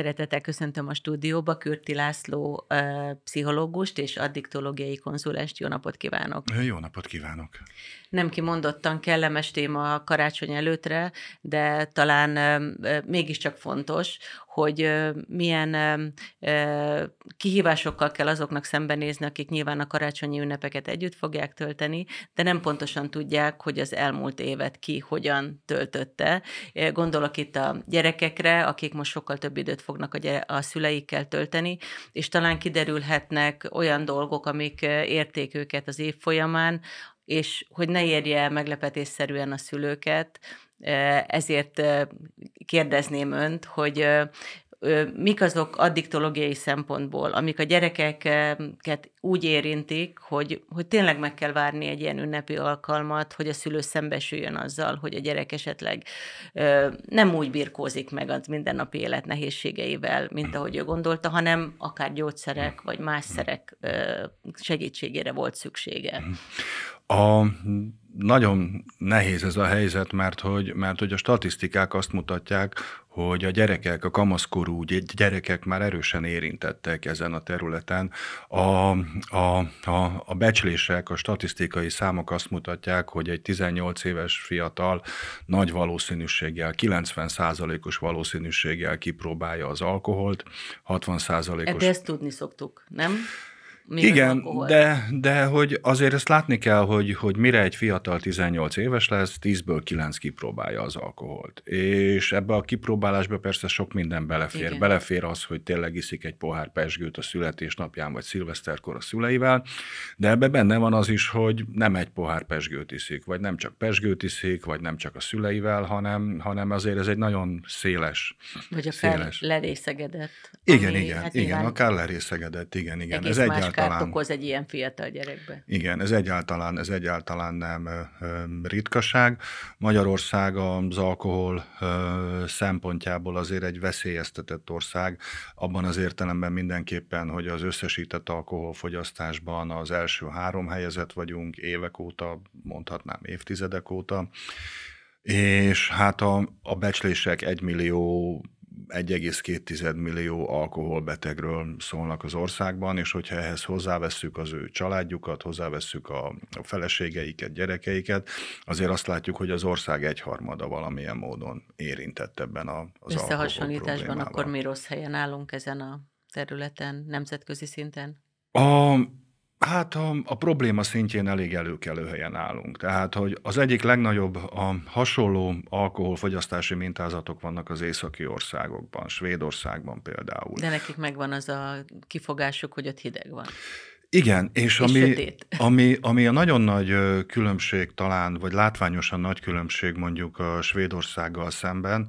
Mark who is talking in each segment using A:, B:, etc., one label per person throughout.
A: Szeretettel köszöntöm a stúdióba Kürti László pszichológust és addiktológiai konzulást. Jó napot kívánok!
B: Jó napot kívánok!
A: Nem kimondottan kellemes téma karácsony előtre, de talán mégiscsak fontos, hogy milyen kihívásokkal kell azoknak szembenézni, akik nyilván a karácsonyi ünnepeket együtt fogják tölteni, de nem pontosan tudják, hogy az elmúlt évet ki hogyan töltötte. Gondolok itt a gyerekekre, akik most sokkal több időt fognak a, gyere- a szüleikkel tölteni, és talán kiderülhetnek olyan dolgok, amik érték őket az év folyamán, és hogy ne érje meglepetésszerűen a szülőket, ezért kérdezném önt, hogy mik azok addiktológiai szempontból, amik a gyerekeket úgy érintik, hogy, hogy tényleg meg kell várni egy ilyen ünnepi alkalmat, hogy a szülő szembesüljön azzal, hogy a gyerek esetleg ö, nem úgy birkózik meg az mindennapi élet nehézségeivel, mint ahogy ő gondolta, hanem akár gyógyszerek vagy más szerek ö, segítségére volt szüksége.
B: A nagyon nehéz ez a helyzet, mert hogy, mert hogy a statisztikák azt mutatják, hogy a gyerekek, a kamaszkorú gyerekek már erősen érintettek ezen a területen. A, a, a, a becslések, a statisztikai számok azt mutatják, hogy egy 18 éves fiatal nagy valószínűséggel, 90%-os valószínűséggel kipróbálja az alkoholt, 60%-os... De ezt
A: tudni szoktuk, nem? Igen,
B: de, de hogy azért ezt látni kell, hogy, hogy mire egy fiatal 18 éves lesz, 10-ből 9 kipróbálja az alkoholt. És ebbe a kipróbálásba persze sok minden belefér. Igen. Belefér az, hogy tényleg iszik egy pohár pesgőt a születésnapján, vagy szilveszterkor a szüleivel, de ebbe benne van az is, hogy nem egy pohár pesgőt iszik, vagy nem csak pesgőt iszik, vagy nem csak a szüleivel, hanem, hanem azért ez egy nagyon széles.
A: Vagy a széles. lerészegedett. Igen, igen, hát igen, akár
B: lerészegedett, igen, igen. Ez egyáltalán egyáltalán... kárt
A: okoz egy ilyen fiatal gyerekben.
B: Igen, ez egyáltalán, ez egyáltalán nem ritkaság. Magyarország az alkohol szempontjából azért egy veszélyeztetett ország, abban az értelemben mindenképpen, hogy az összesített alkoholfogyasztásban az első három helyezett vagyunk évek óta, mondhatnám évtizedek óta, és hát a, a becslések egymillió 1,2 millió alkoholbetegről szólnak az országban, és hogyha ehhez hozzáveszünk az ő családjukat, hozzáveszünk a, a feleségeiket, gyerekeiket, azért azt látjuk, hogy az ország egyharmada valamilyen módon érintett ebben alkohol az Összehasonlításban
A: akkor mi rossz helyen állunk ezen a területen, nemzetközi szinten?
B: A, Hát a, a probléma szintjén elég előkelő helyen állunk. Tehát, hogy az egyik legnagyobb a hasonló alkoholfogyasztási mintázatok vannak az északi országokban, Svédországban például. De
A: nekik megvan az a kifogásuk, hogy ott hideg van.
B: Igen, és, és ami, ami, ami a nagyon nagy különbség talán, vagy látványosan nagy különbség mondjuk a Svédországgal szemben,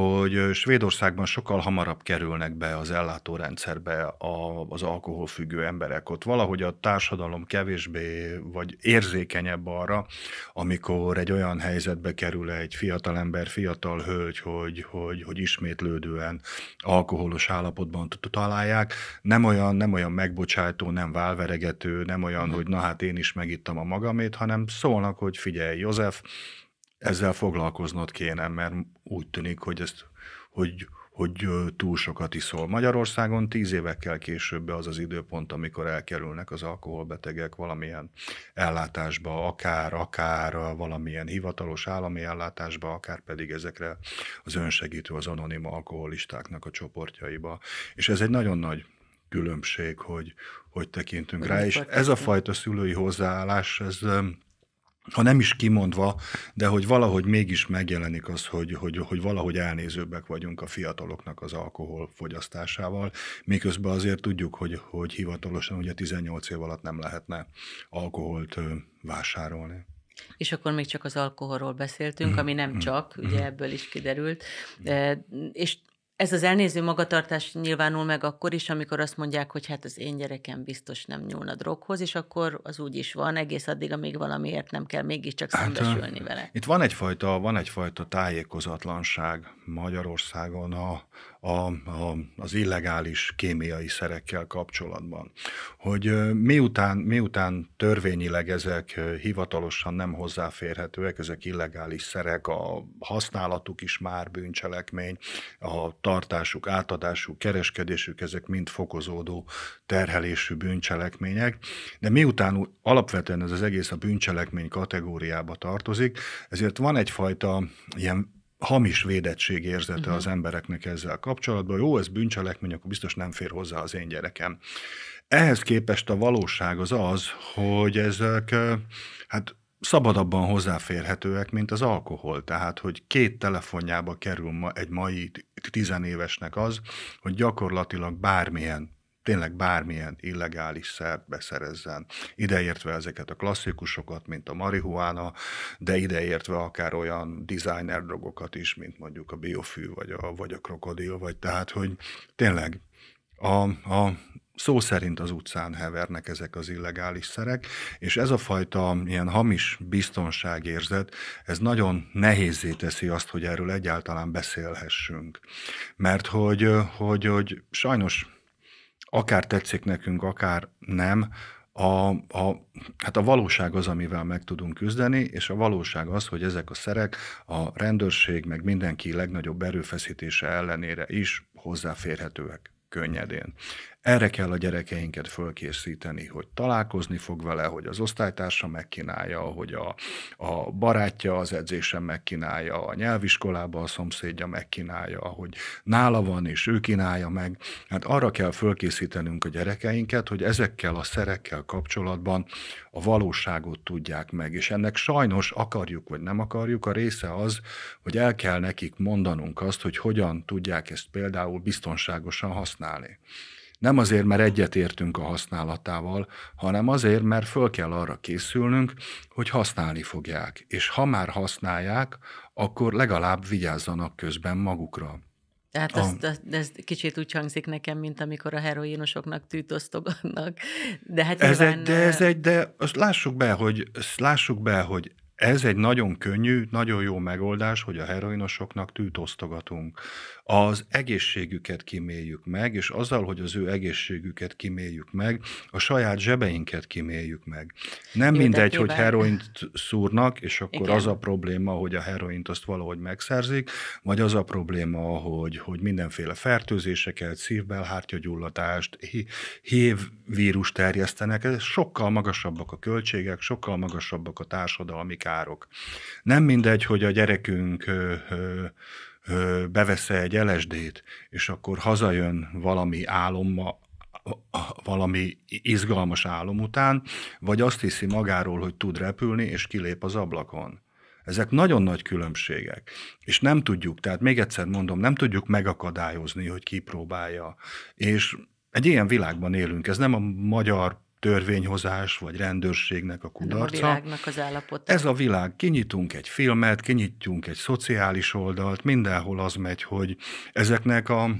B: hogy Svédországban sokkal hamarabb kerülnek be az ellátórendszerbe a, az alkoholfüggő emberek. Ott valahogy a társadalom kevésbé vagy érzékenyebb arra, amikor egy olyan helyzetbe kerül egy fiatal ember, fiatal hölgy, hogy, hogy, hogy ismétlődően alkoholos állapotban találják. Nem olyan, nem olyan megbocsátó, nem válveregető, nem olyan, hogy na hát én is megittam a magamét, hanem szólnak, hogy figyelj, József, ezzel foglalkoznod kéne, mert úgy tűnik, hogy, ezt, hogy, hogy túl sokat iszol. Magyarországon tíz évekkel később az az időpont, amikor elkerülnek az alkoholbetegek valamilyen ellátásba, akár, akár valamilyen hivatalos állami ellátásba, akár pedig ezekre az önsegítő, az anonim alkoholistáknak a csoportjaiba. És ez egy nagyon nagy különbség, hogy, hogy tekintünk Én rá, és ez a fajta szülői hozzáállás, ez, ha nem is kimondva, de hogy valahogy mégis megjelenik az, hogy, hogy, hogy valahogy elnézőbbek vagyunk a fiataloknak az alkohol fogyasztásával, miközben azért tudjuk, hogy, hogy hivatalosan ugye 18 év alatt nem lehetne alkoholt vásárolni.
A: És akkor még csak az alkoholról beszéltünk, mhm. ami nem mhm. csak, ugye mhm. ebből is kiderült. És ez az elnéző magatartás nyilvánul meg akkor is, amikor azt mondják, hogy hát az én gyerekem biztos nem nyúlna droghoz, és akkor az úgy is van, egész addig, amíg valamiért nem kell mégiscsak hát, szembesülni vele.
B: Itt van egyfajta, van egyfajta tájékozatlanság Magyarországon a, a, a, az illegális kémiai szerekkel kapcsolatban. Hogy miután, miután törvényileg ezek hivatalosan nem hozzáférhetőek, ezek illegális szerek, a használatuk is már bűncselekmény, a tartásuk, átadásuk, kereskedésük, ezek mind fokozódó terhelésű bűncselekmények. De miután alapvetően ez az egész a bűncselekmény kategóriába tartozik, ezért van egyfajta ilyen hamis védettség érzete uh-huh. az embereknek ezzel kapcsolatban. Jó, ez bűncselekmény, akkor biztos nem fér hozzá az én gyerekem. Ehhez képest a valóság az az, hogy ezek, hát szabadabban hozzáférhetőek, mint az alkohol. Tehát, hogy két telefonjába kerül ma egy mai tizenévesnek az, hogy gyakorlatilag bármilyen tényleg bármilyen illegális szert beszerezzen. Ideértve ezeket a klasszikusokat, mint a marihuána, de ideértve akár olyan designer drogokat is, mint mondjuk a biofű, vagy a, vagy a krokodil, vagy tehát, hogy tényleg a, a szó szerint az utcán hevernek ezek az illegális szerek, és ez a fajta ilyen hamis biztonságérzet, ez nagyon nehézé teszi azt, hogy erről egyáltalán beszélhessünk. Mert hogy, hogy, hogy sajnos akár tetszik nekünk, akár nem, a, a, hát a valóság az, amivel meg tudunk küzdeni, és a valóság az, hogy ezek a szerek a rendőrség, meg mindenki legnagyobb erőfeszítése ellenére is hozzáférhetőek könnyedén. Erre kell a gyerekeinket fölkészíteni, hogy találkozni fog vele, hogy az osztálytársa megkínálja, hogy a, a barátja az edzésen megkínálja, a nyelviskolában a szomszédja megkínálja, hogy nála van és ő kínálja meg. Hát arra kell fölkészítenünk a gyerekeinket, hogy ezekkel a szerekkel kapcsolatban a valóságot tudják meg. És ennek sajnos akarjuk vagy nem akarjuk, a része az, hogy el kell nekik mondanunk azt, hogy hogyan tudják ezt például biztonságosan használni. Nem azért, mert egyetértünk a használatával, hanem azért, mert föl kell arra készülnünk, hogy használni fogják. És ha már használják, akkor legalább vigyázzanak közben magukra.
A: Tehát a... ez kicsit úgy hangzik nekem, mint amikor a heroinosoknak tűtosztogatnak. De hát ez nyilván... egy, de ez
B: egy, de azt lássuk be, hogy lássuk be, hogy ez egy nagyon könnyű, nagyon jó megoldás, hogy a heroinosoknak tűt osztogatunk az egészségüket kiméljük meg, és azzal, hogy az ő egészségüket kiméljük meg, a saját zsebeinket kiméljük meg. Nem Jó, mindegy, hogy heroint szúrnak, és akkor Igen. az a probléma, hogy a heroint azt valahogy megszerzik, vagy az a probléma, hogy, hogy mindenféle fertőzéseket, hártyagyulladást, hív vírus terjesztenek, ez sokkal magasabbak a költségek, sokkal magasabbak a társadalmi károk. Nem mindegy, hogy a gyerekünk bevesze egy LSD-t, és akkor hazajön valami álomma, valami izgalmas álom után, vagy azt hiszi magáról, hogy tud repülni, és kilép az ablakon. Ezek nagyon nagy különbségek, és nem tudjuk, tehát még egyszer mondom, nem tudjuk megakadályozni, hogy kipróbálja. És egy ilyen világban élünk, ez nem a magyar törvényhozás vagy rendőrségnek a kudarca. A világnak
A: az állapot.
B: Ez a világ. Kinyitunk egy filmet, kinyitjunk egy szociális oldalt, mindenhol az megy, hogy ezeknek a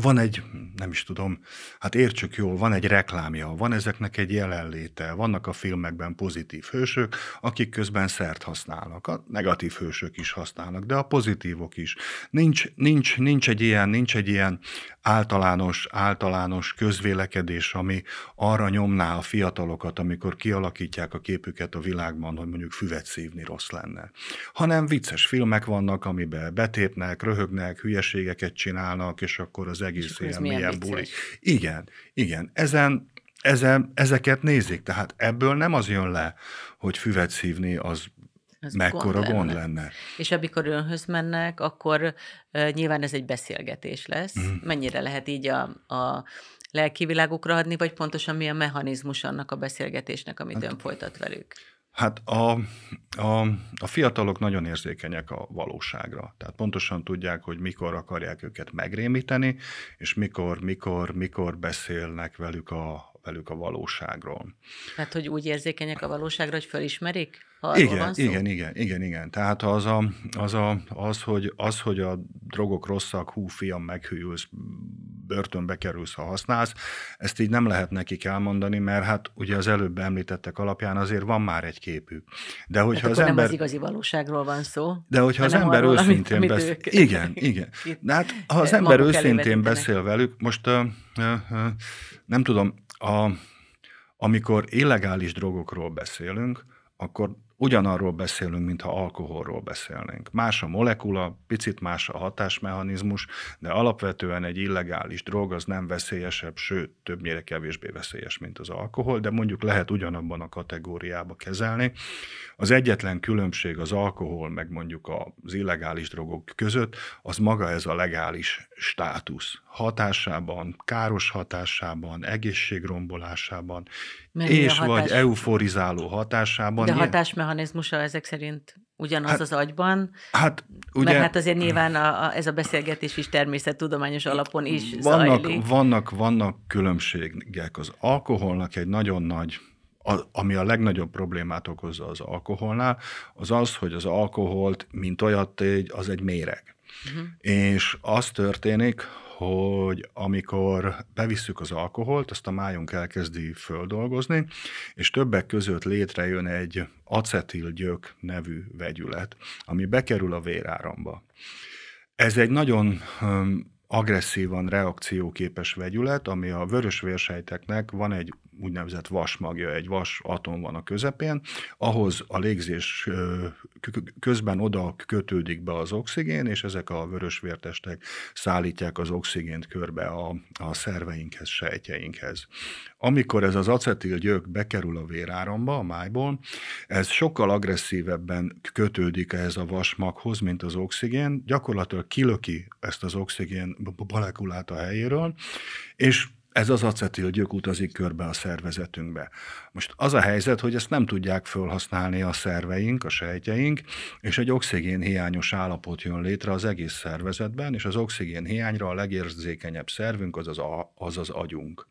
B: van egy, nem is tudom, hát értsük jól, van egy reklámja, van ezeknek egy jelenléte, vannak a filmekben pozitív hősök, akik közben szert használnak, a negatív hősök is használnak, de a pozitívok is. Nincs, nincs, nincs egy ilyen, nincs egy ilyen általános, általános közvélekedés, ami arra nyomná a fiatalokat, amikor kialakítják a képüket a világban, hogy mondjuk füvet szívni rossz lenne. Hanem vicces filmek vannak, amiben betépnek, röhögnek, hülyeségeket csinálnak, és akkor az az egész ilyen milyen buli. Igen, igen. Ezen, ezen, ezeket nézik, tehát ebből nem az jön le, hogy füvet szívni az ez mekkora gond lenne. gond lenne.
A: És amikor önhöz mennek, akkor uh, nyilván ez egy beszélgetés lesz. Mm. Mennyire lehet így a, a lelki világukra adni, vagy pontosan mi a mechanizmus annak a beszélgetésnek, amit hát, ön folytat velük?
B: Hát a, a, a fiatalok nagyon érzékenyek a valóságra. Tehát pontosan tudják, hogy mikor akarják őket megrémíteni, és mikor, mikor, mikor beszélnek velük a, velük a valóságról.
A: Tehát, hogy úgy érzékenyek a valóságra, hogy fölismerik? Ha igen, van szó? igen,
B: igen, igen, igen. Tehát az, a, az, a, az, hogy, az, hogy a drogok rosszak, hú, fiam, meghűlsz, börtönbe kerülsz, ha használsz, ezt így nem lehet nekik elmondani, mert hát ugye az előbb említettek alapján azért van már egy képük. De hát hogyha hát az ember... nem az
A: igazi valóságról van szó. De hogyha az ember arról, őszintén amit, beszél... Ők... Igen, igen. De hát ha az ember őszintén
B: beszél velük, most uh, uh, uh, nem tudom, a, amikor illegális drogokról beszélünk, akkor ugyanarról beszélünk, mintha alkoholról beszélnénk. Más a molekula, picit más a hatásmechanizmus, de alapvetően egy illegális drog az nem veszélyesebb, sőt, többnyire kevésbé veszélyes, mint az alkohol, de mondjuk lehet ugyanabban a kategóriába kezelni. Az egyetlen különbség az alkohol, meg mondjuk az illegális drogok között, az maga ez a legális státusz. Hatásában, káros hatásában, egészségrombolásában, Mennyi és hatás... vagy euforizáló hatásában. De a
A: hatásmechanizmusa ezek szerint ugyanaz hát, az agyban. Hát, ugye, mert hát azért nyilván a, a, ez a beszélgetés is természettudományos alapon is vannak, zajlik.
B: Vannak, vannak különbségek. Az alkoholnak egy nagyon nagy a, ami a legnagyobb problémát okozza az alkoholnál, az az, hogy az alkoholt, mint olyat, az egy méreg. Uh-huh. És az történik, hogy amikor bevisszük az alkoholt, azt a májunk elkezdi földolgozni, és többek között létrejön egy acetilgyök nevű vegyület, ami bekerül a véráramba. Ez egy nagyon agresszívan reakcióképes vegyület, ami a vörös vérsejteknek van egy úgynevezett vasmagja, egy vas atom van a közepén, ahhoz a légzés közben oda kötődik be az oxigén, és ezek a vörösvértestek szállítják az oxigént körbe a, a szerveinkhez, sejtjeinkhez. Amikor ez az acetilgyök bekerül a véráramba, a májból, ez sokkal agresszívebben kötődik ehhez a vasmaghoz, mint az oxigén, gyakorlatilag kilöki ezt az oxigén molekulát a helyéről, és ez az acetilgyök utazik körbe a szervezetünkbe. Most az a helyzet, hogy ezt nem tudják fölhasználni a szerveink, a sejtjeink, és egy oxigén hiányos állapot jön létre az egész szervezetben, és az oxigén hiányra a legérzékenyebb szervünk az az, a, az, az agyunk.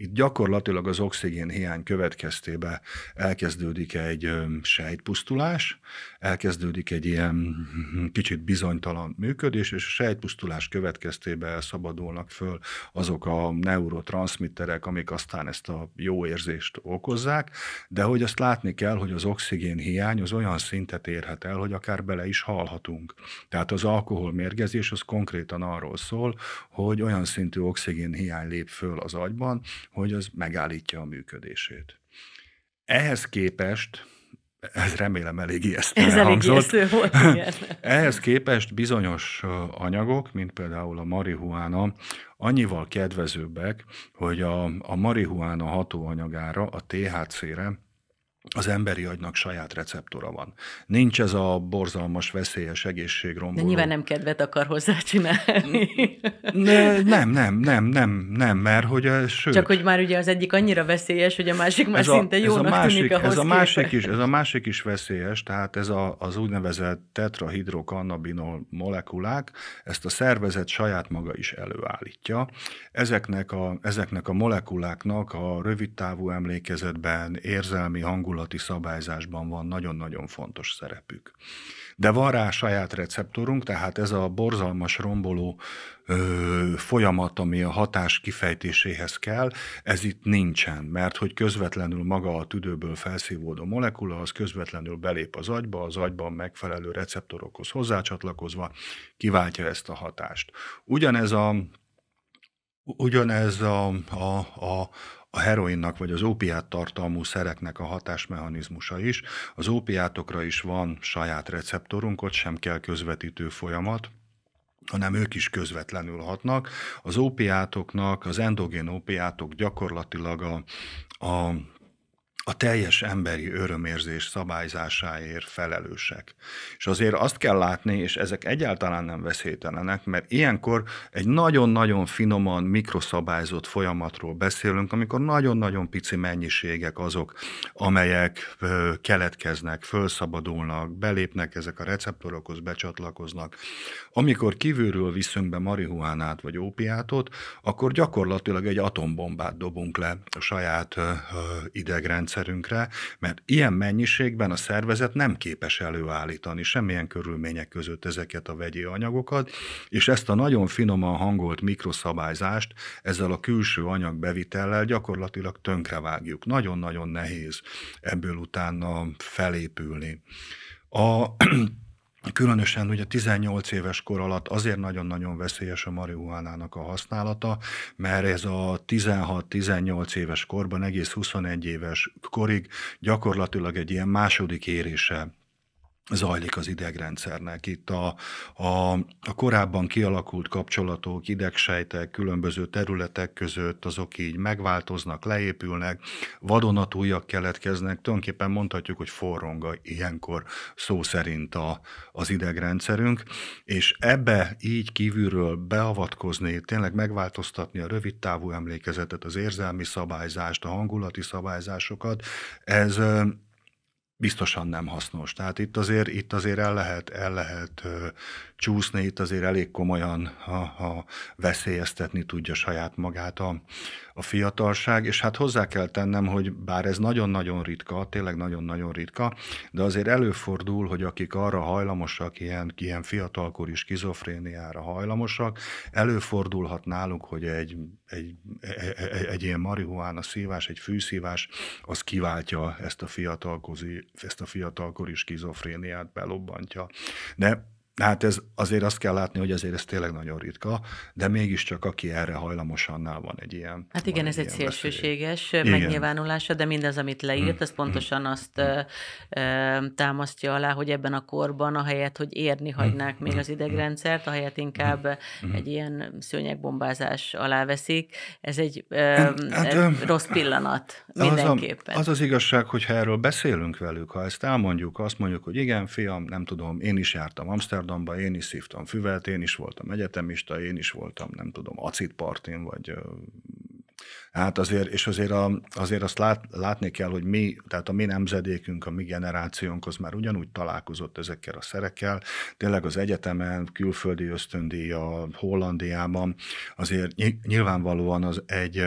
B: Itt gyakorlatilag az oxigén hiány következtébe elkezdődik egy sejtpusztulás, elkezdődik egy ilyen kicsit bizonytalan működés, és a sejtpusztulás következtében szabadulnak föl azok a neurotranszmitterek, amik aztán ezt a jó érzést okozzák, de hogy azt látni kell, hogy az oxigén hiány az olyan szintet érhet el, hogy akár bele is halhatunk. Tehát az alkoholmérgezés az konkrétan arról szól, hogy olyan szintű oxigén hiány lép föl az agyban, hogy az megállítja a működését. Ehhez képest ez remélem elég ijesztő Ez elég ijesztő volt, igen. Ehhez képest bizonyos anyagok, mint például a marihuána, annyival kedvezőbbek, hogy a, a marihuána hatóanyagára, a THC-re az emberi agynak saját receptora van. Nincs ez a borzalmas, veszélyes egészségromboló. De nyilván
A: nem kedvet akar hozzá csinálni.
B: Ne, nem, nem, nem, nem, nem, mert hogy eh, sőt. Csak hogy
A: már ugye az egyik annyira veszélyes, hogy a másik már ez a, szinte jónak ez a másik, tűnik ez a másik is, Ez a
B: másik is veszélyes, tehát ez a, az úgynevezett tetrahidrokannabinol molekulák, ezt a szervezet saját maga is előállítja. Ezeknek a, ezeknek a molekuláknak a rövidtávú emlékezetben, érzelmi hangulat hangulati szabályzásban van nagyon-nagyon fontos szerepük. De van rá saját receptorunk, tehát ez a borzalmas romboló ö, folyamat, ami a hatás kifejtéséhez kell, ez itt nincsen, mert hogy közvetlenül maga a tüdőből felszívódó molekula, az közvetlenül belép az agyba, az agyban megfelelő receptorokhoz hozzácsatlakozva kiváltja ezt a hatást. Ugyanez a ugyanez a, a, a, a heroinnak vagy az ópiát tartalmú szereknek a hatásmechanizmusa is. Az ópiátokra is van saját receptorunk, ott sem kell közvetítő folyamat, hanem ők is közvetlenül hatnak. Az ópiátoknak, az endogén ópiátok gyakorlatilag a, a a teljes emberi örömérzés szabályzásáért felelősek. És azért azt kell látni, és ezek egyáltalán nem veszélytelenek, mert ilyenkor egy nagyon-nagyon finoman mikroszabályzott folyamatról beszélünk, amikor nagyon-nagyon pici mennyiségek azok, amelyek keletkeznek, fölszabadulnak, belépnek ezek a receptorokhoz, becsatlakoznak. Amikor kívülről viszünk be marihuánát vagy ópiátot, akkor gyakorlatilag egy atombombát dobunk le a saját idegrendszerünkbe rendszerünkre, mert ilyen mennyiségben a szervezet nem képes előállítani semmilyen körülmények között ezeket a vegyi anyagokat, és ezt a nagyon finoman hangolt mikroszabályzást ezzel a külső anyag bevitellel gyakorlatilag tönkrevágjuk. Nagyon-nagyon nehéz ebből utána felépülni. A Különösen ugye 18 éves kor alatt azért nagyon-nagyon veszélyes a marihuánának a használata, mert ez a 16-18 éves korban egész 21 éves korig gyakorlatilag egy ilyen második érése zajlik az idegrendszernek. Itt a, a, a korábban kialakult kapcsolatok, idegsejtek, különböző területek között, azok így megváltoznak, leépülnek, vadonatújak keletkeznek, tulajdonképpen mondhatjuk, hogy forrong a, ilyenkor szó szerint a, az idegrendszerünk, és ebbe így kívülről beavatkozni, tényleg megváltoztatni a rövidtávú emlékezetet, az érzelmi szabályzást, a hangulati szabályzásokat, ez biztosan nem hasznos. Tehát itt azért, itt azért el lehet, el lehet csúszni, itt azért elég komolyan ha, ha veszélyeztetni tudja saját magát a, a fiatalság, és hát hozzá kell tennem, hogy bár ez nagyon-nagyon ritka, tényleg nagyon-nagyon ritka, de azért előfordul, hogy akik arra hajlamosak, ilyen, ilyen fiatalkori skizofréniára hajlamosak, előfordulhat náluk, hogy egy, egy, egy, e, egy ilyen marihuána szívás, egy fűszívás, az kiváltja ezt a fiatalkori, ezt a fiatalkori skizofréniát belobbantja. De Hát ez azért azt kell látni, hogy azért ez tényleg nagyon ritka, de mégiscsak aki erre hajlamos, annál van egy ilyen.
A: Hát igen, ez egy, szélsőséges beszél. megnyilvánulása, de mindez, amit leírt, hmm. ez mm. pontosan hmm. azt támasztja alá, hogy ebben a korban, a helyet, hogy érni hagynák hmm. még mm. az mm. idegrendszert, helyet inkább hmm. egy ilyen szőnyegbombázás alá veszik. Ez egy ö, hát, hát rossz pillanat mindenképpen.
B: Az, a, az az igazság, hogyha erről beszélünk velük, ha ezt elmondjuk, azt mondjuk, hogy igen, fiam, nem tudom, én is jártam Amsterdam, Amsterdamba, én is szívtam füvet, én is voltam egyetemista, én is voltam, nem tudom, acidpartin, vagy Hát azért, és azért, a, azért azt lát, látni kell, hogy mi, tehát a mi nemzedékünk, a mi generációnk az már ugyanúgy találkozott ezekkel a szerekkel. Tényleg az egyetemen, külföldi ösztöndíja, Hollandiában azért nyilvánvalóan az egy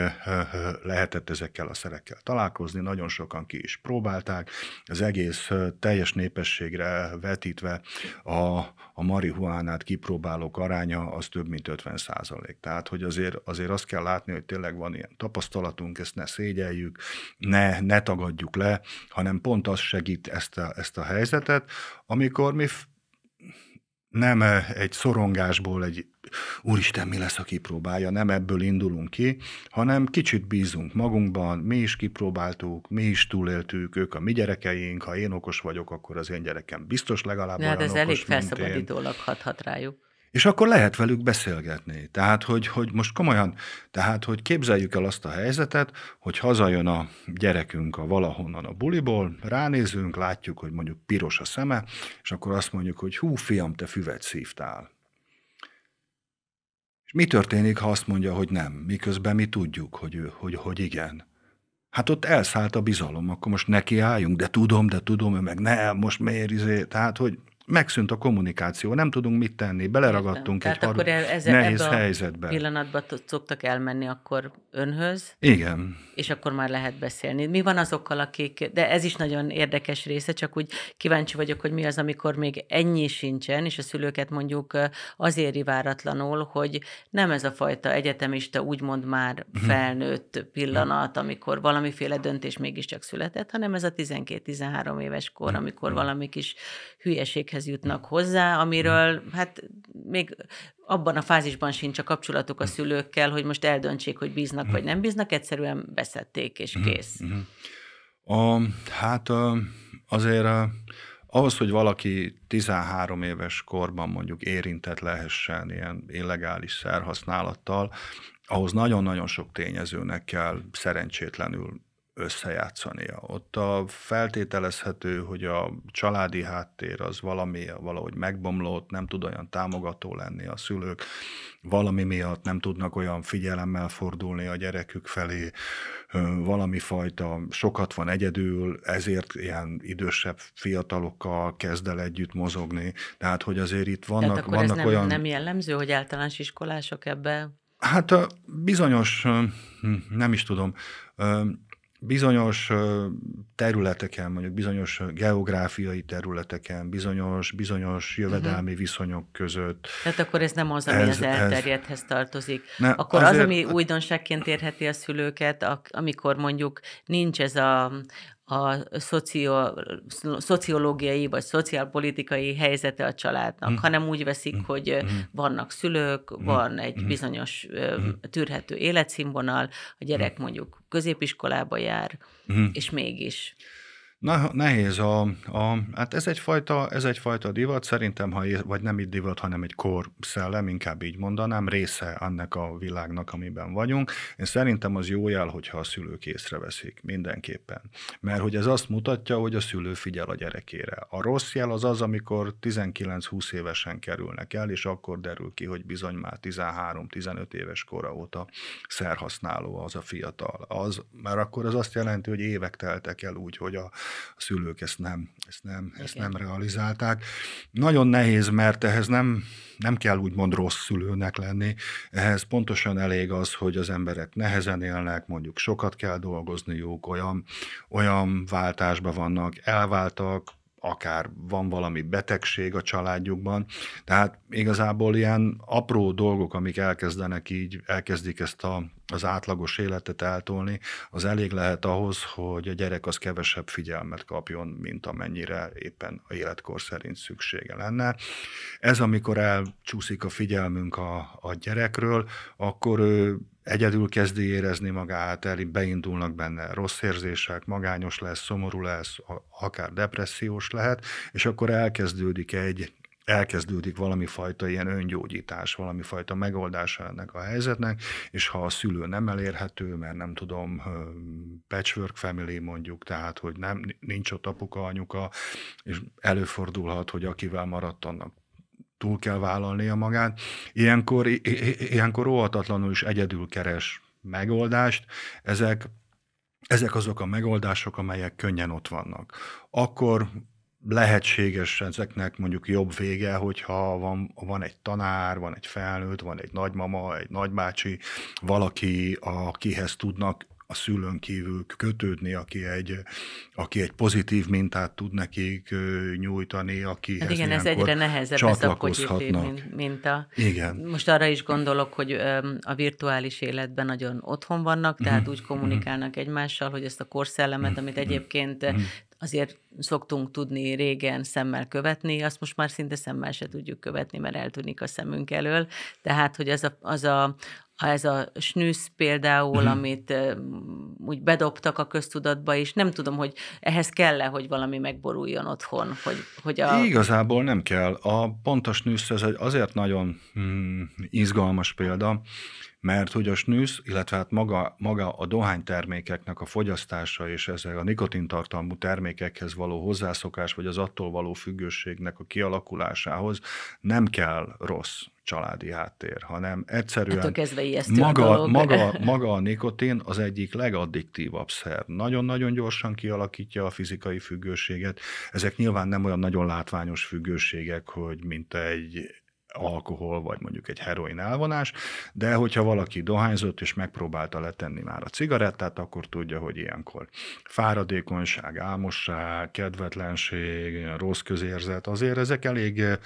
B: lehetett ezekkel a szerekkel találkozni, nagyon sokan ki is próbálták, az egész teljes népességre vetítve a, a marihuánát kipróbálók aránya az több mint 50 százalék. Tehát, hogy azért, azért azt kell látni, hogy tényleg van ilyen tapasztalatunk, ezt ne szégyeljük, ne, ne tagadjuk le, hanem pont az segít ezt a, ezt a helyzetet, amikor mi nem eh, egy szorongásból, egy úristen, mi lesz, ha kipróbálja, nem ebből indulunk ki, hanem kicsit bízunk magunkban, mi is kipróbáltuk, mi is túléltük, ők a mi gyerekeink, ha én okos vagyok, akkor az én gyerekem biztos legalább De hát olyan ez okos, elég felszabadítólag
A: hathat rájuk.
B: És akkor lehet velük beszélgetni. Tehát, hogy, hogy most komolyan, tehát, hogy képzeljük el azt a helyzetet, hogy hazajön a gyerekünk a valahonnan a buliból, ránézünk, látjuk, hogy mondjuk piros a szeme, és akkor azt mondjuk, hogy hú, fiam, te füvet szívtál. És mi történik, ha azt mondja, hogy nem, miközben mi tudjuk, hogy, ő, hogy, hogy igen. Hát ott elszállt a bizalom, akkor most nekiálljunk, de tudom, de tudom, ő meg nem, most miért izé, tehát, hogy megszűnt a kommunikáció, nem tudunk mit tenni, beleragadtunk Értem. egy har- e- ez, e- nehéz ebbe helyzetbe.
A: pillanatban szoktak elmenni akkor önhöz. Igen. És akkor már lehet beszélni. Mi van azokkal, akik, de ez is nagyon érdekes része, csak úgy kíváncsi vagyok, hogy mi az, amikor még ennyi sincsen, és a szülőket mondjuk azért váratlanul, hogy nem ez a fajta egyetemista, úgymond már mhm. felnőtt pillanat, mhm. amikor valamiféle döntés mégiscsak született, hanem ez a 12-13 éves kor, mhm. amikor valami kis hülyeséghez emberhez jutnak mm. hozzá, amiről mm. hát még abban a fázisban sincs a kapcsolatuk a mm. szülőkkel, hogy most eldöntsék, hogy bíznak vagy nem bíznak, egyszerűen beszették, és mm-hmm. kész. Mm-hmm.
B: A, hát azért ahhoz, hogy valaki 13 éves korban mondjuk érintett lehessen ilyen illegális szerhasználattal, ahhoz nagyon-nagyon sok tényezőnek kell szerencsétlenül összejátszania. Ott a feltételezhető, hogy a családi háttér az valami valahogy megbomlott, nem tud olyan támogató lenni a szülők, valami miatt nem tudnak olyan figyelemmel fordulni a gyerekük felé, valami fajta sokat van egyedül, ezért ilyen idősebb fiatalokkal kezd el együtt mozogni. Tehát, hogy azért itt vannak, akkor vannak ez nem, olyan... nem
A: jellemző, hogy általános iskolások ebbe
B: Hát bizonyos, hm, nem is tudom, bizonyos területeken, mondjuk bizonyos geográfiai területeken, bizonyos, bizonyos mhm. jövedelmi uh-huh. viszonyok között. Tehát akkor ez nem az, ami ez, az elterjedthez ez... tartozik. Ne, akkor azért... az, ami
A: újdonságként érheti a szülőket, amikor mondjuk nincs ez a, a szocio, szociológiai vagy szociálpolitikai helyzete a családnak, mm. hanem úgy veszik, mm. hogy mm. vannak szülők, mm. van egy mm. bizonyos mm. tűrhető életszínvonal, a gyerek mm. mondjuk középiskolába jár, mm. és mégis.
B: Na, nehéz. A, a, hát ez egyfajta, ez egyfajta divat, szerintem, ha, vagy nem itt divat, hanem egy kor szellem, inkább így mondanám, része annak a világnak, amiben vagyunk. Én szerintem az jó jel, hogyha a szülők észreveszik, mindenképpen. Mert hogy ez azt mutatja, hogy a szülő figyel a gyerekére. A rossz jel az az, amikor 19-20 évesen kerülnek el, és akkor derül ki, hogy bizony már 13-15 éves kora óta szerhasználó az a fiatal. Az, mert akkor az azt jelenti, hogy évek teltek el úgy, hogy a, a szülők ezt nem, ezt nem, ezt nem realizálták. Nagyon nehéz, mert ehhez nem, nem kell úgymond rossz szülőnek lenni, ehhez pontosan elég az, hogy az emberek nehezen élnek, mondjuk sokat kell dolgozniuk, olyan, olyan váltásban vannak, elváltak, akár van valami betegség a családjukban. Tehát igazából ilyen apró dolgok, amik elkezdenek így, elkezdik ezt a az átlagos életet eltolni, az elég lehet ahhoz, hogy a gyerek az kevesebb figyelmet kapjon, mint amennyire éppen a életkor szerint szüksége lenne. Ez, amikor elcsúszik a figyelmünk a, a gyerekről, akkor ő egyedül kezdi érezni magát, el, beindulnak benne rossz érzések, magányos lesz, szomorú lesz, akár depressziós lehet, és akkor elkezdődik egy elkezdődik valami fajta ilyen öngyógyítás, valami fajta megoldása ennek a helyzetnek, és ha a szülő nem elérhető, mert nem tudom, patchwork family mondjuk, tehát hogy nem, nincs ott apuka, anyuka, és előfordulhat, hogy akivel maradt, annak túl kell vállalnia magát. Ilyenkor, ilyenkor óvatatlanul is egyedül keres megoldást. Ezek ezek azok a megoldások, amelyek könnyen ott vannak. Akkor lehetséges ezeknek mondjuk jobb vége, hogyha van, van egy tanár, van egy felnőtt, van egy nagymama, egy nagybácsi, valaki, akihez tudnak a szülőn kívül kötődni, aki egy, aki egy pozitív mintát tud nekik nyújtani, aki hát igen, ez egyre nehezebb ez a pozitív minta. Igen.
A: Most arra is gondolok, hogy a virtuális életben nagyon otthon vannak, tehát mm. úgy mhm. kommunikálnak mm. egymással, hogy ezt a korszellemet, mhm. amit mhm. egyébként azért szoktunk tudni régen szemmel követni, azt most már szinte szemmel se tudjuk követni, mert eltűnik a szemünk elől. Tehát, hogy ez a, az a, ez a snűsz például, uh-huh. amit uh, úgy bedobtak a köztudatba, és nem tudom, hogy ehhez kell -e, hogy valami megboruljon otthon? Hogy, hogy a...
B: Igazából nem kell. A pontos snűsz ez azért nagyon hmm, izgalmas példa, mert hogy a snűsz, illetve hát maga, maga a dohánytermékeknek a fogyasztása és ezek a nikotintartalmú termékekhez való hozzászokás, vagy az attól való függőségnek a kialakulásához nem kell rossz családi háttér, hanem egyszerűen maga, a maga, maga a nikotin az egyik legaddiktívabb szer. Nagyon-nagyon gyorsan kialakítja a fizikai függőséget. Ezek nyilván nem olyan nagyon látványos függőségek, hogy mint egy alkohol, vagy mondjuk egy heroin elvonás, de hogyha valaki dohányzott és megpróbálta letenni már a cigarettát, akkor tudja, hogy ilyenkor fáradékonyság, álmosság, kedvetlenség, rossz közérzet, azért ezek elég eh,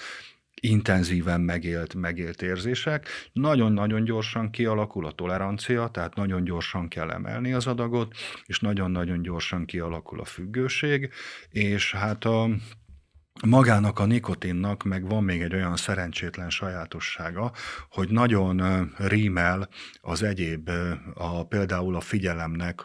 B: intenzíven megélt, megélt érzések. Nagyon-nagyon gyorsan kialakul a tolerancia, tehát nagyon gyorsan kell emelni az adagot, és nagyon-nagyon gyorsan kialakul a függőség, és hát a magának a nikotinnak meg van még egy olyan szerencsétlen sajátossága, hogy nagyon rímel az egyéb, a, például a figyelemnek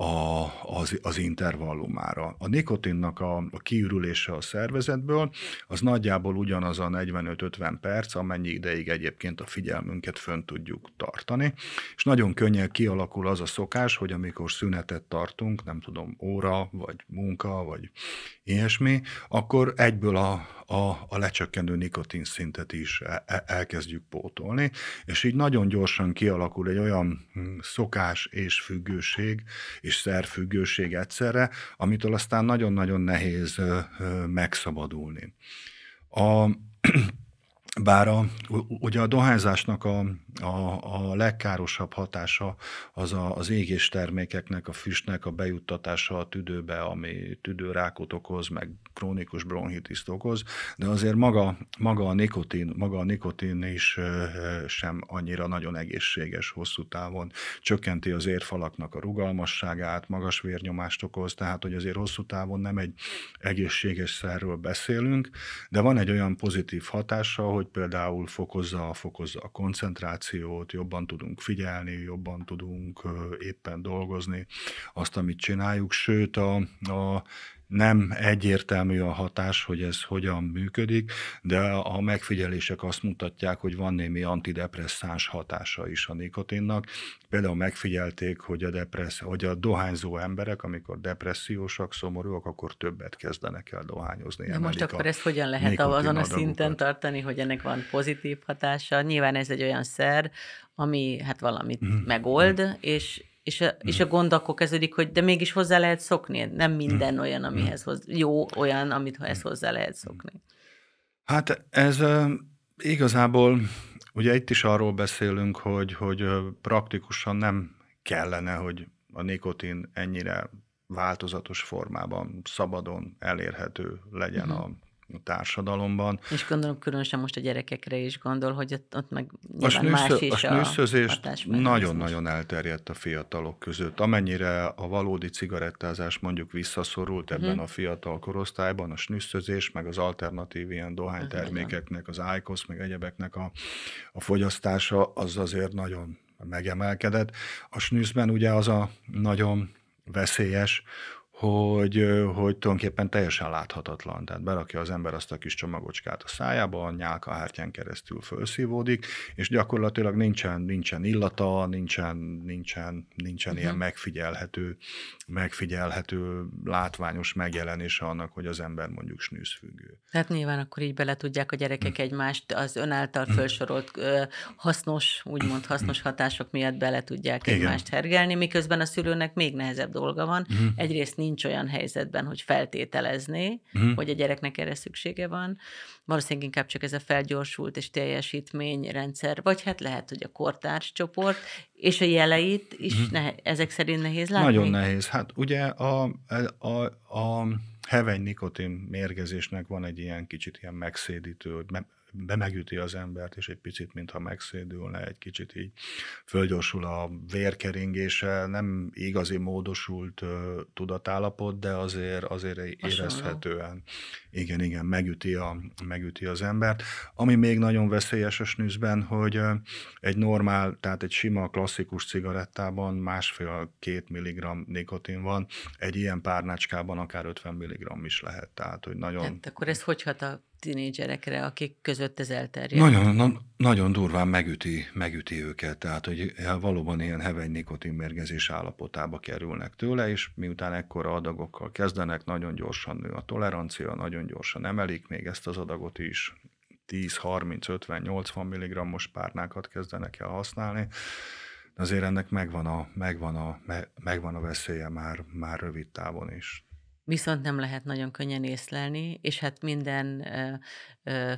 B: a, az, az intervallumára. A nikotinnak a, a kiürülése a szervezetből az nagyjából ugyanaz a 45-50 perc, amennyi ideig egyébként a figyelmünket fönn tudjuk tartani, és nagyon könnyen kialakul az a szokás, hogy amikor szünetet tartunk, nem tudom, óra, vagy munka, vagy ilyesmi, akkor egyből a, a, a lecsökkenő nikotin szintet is e, e, elkezdjük pótolni, és így nagyon gyorsan kialakul egy olyan hm, szokás és függőség, és szerfüggőség egyszerre, amitől aztán nagyon-nagyon nehéz megszabadulni. A, bár a, ugye a dohányzásnak a, a, a legkárosabb hatása az a, az égés termékeknek, a füstnek a bejuttatása a tüdőbe, ami tüdőrákot okoz, meg krónikus bronhitiszt okoz, de azért maga, maga, a, nikotin, maga a nikotin is sem annyira nagyon egészséges hosszú távon. Csökkenti az érfalaknak a rugalmasságát, magas vérnyomást okoz, tehát hogy azért hosszú távon nem egy egészséges szerről beszélünk, de van egy olyan pozitív hatása, hogy például fokozza, fokozza a koncentrációt, jobban tudunk figyelni, jobban tudunk éppen dolgozni azt, amit csináljuk, sőt a, a nem egyértelmű a hatás, hogy ez hogyan működik, de a megfigyelések azt mutatják, hogy van némi antidepresszáns hatása is a nikotinnak. Például megfigyelték, hogy a, depressz, hogy a dohányzó emberek, amikor depressziósak, szomorúak, akkor többet kezdenek el dohányozni. De most akkor ezt hogyan lehet azon a szinten
A: tartani, hogy ennek van pozitív hatása? Nyilván ez egy olyan szer, ami hát valamit mm. megold, mhm. és és a, és a hmm. gond akkor kezdődik, hogy de mégis hozzá lehet szokni, nem minden hmm. olyan, amihez hmm. hoz, jó olyan, amit ezt hozzá lehet szokni.
B: Hát ez igazából, ugye itt is arról beszélünk, hogy, hogy praktikusan nem kellene, hogy a nikotin ennyire változatos formában, szabadon elérhető legyen a a társadalomban.
A: És gondolom különösen most a gyerekekre is gondol, hogy ott, ott meg a nőszö, más is a,
B: nőszözés nagyon-nagyon elterjedt a fiatalok között. Amennyire a valódi cigarettázás mondjuk visszaszorult mhm. ebben uh-huh. a fiatal korosztályban, a snüsszözés, meg az alternatív ilyen dohánytermékeknek, az ájkosz, meg egyebeknek a, a fogyasztása, az azért nagyon megemelkedett. A snűzben ugye az a nagyon veszélyes, hogy, hogy tulajdonképpen teljesen láthatatlan. Tehát berakja az ember azt a kis csomagocskát a szájába, a nyálkahártyán keresztül felszívódik, és gyakorlatilag nincsen, nincsen illata, nincsen, nincsen, nincsen uh-huh. ilyen mhm. megfigyelhető, megfigyelhető, látványos megjelenése annak, hogy az ember mondjuk snűzfüggő.
A: Tehát nyilván akkor így bele tudják a gyerekek uh-huh. egymást az ön által mhm. felsorolt uh, hasznos, úgymond hasznos hatások miatt bele tudják Igen. egymást hergelni, miközben a szülőnek még nehezebb dolga van. Uh-huh. Egyrészt nincs nincs olyan helyzetben, hogy feltételezné, uh-huh. Mhm. hogy a gyereknek erre szüksége van. Valószínűleg inkább csak ez a felgyorsult és teljesítményrendszer, vagy hát lehet, hogy a kortárs csoport, és a jeleit is uh-huh. ezek szerint nehéz látni. Nagyon
B: nehéz. Hát ugye a, a, a heveny nikotin mérgezésnek van egy ilyen kicsit ilyen megszédítő, hogy bemegüti az embert, és egy picit, mintha megszédülne, egy kicsit így fölgyorsul a vérkeringése, nem igazi módosult ö, tudatállapot, de azért, azért érezhetően, igen, igen, megüti, a, megüti az embert. Ami még nagyon veszélyes a snűzben, hogy ö, egy normál, tehát egy sima klasszikus cigarettában másfél-két milligram nikotin van, egy ilyen párnácskában akár 50 milligram is lehet, tehát hogy nagyon... Hát
A: akkor ez hogy hat a tinédzserekre, akik között ez elterjed. Nagyon, na,
B: nagyon durván megüti, megüti őket, tehát hogy valóban ilyen heveny nikotinmérgezés állapotába kerülnek tőle, és miután ekkora adagokkal kezdenek, nagyon gyorsan nő a tolerancia, nagyon gyorsan emelik még ezt az adagot is, 10, 30, 50, 80 mg-os párnákat kezdenek el használni, de azért ennek megvan a, megvan a, megvan a veszélye már, már rövid távon is
A: viszont nem lehet nagyon könnyen észlelni, és hát minden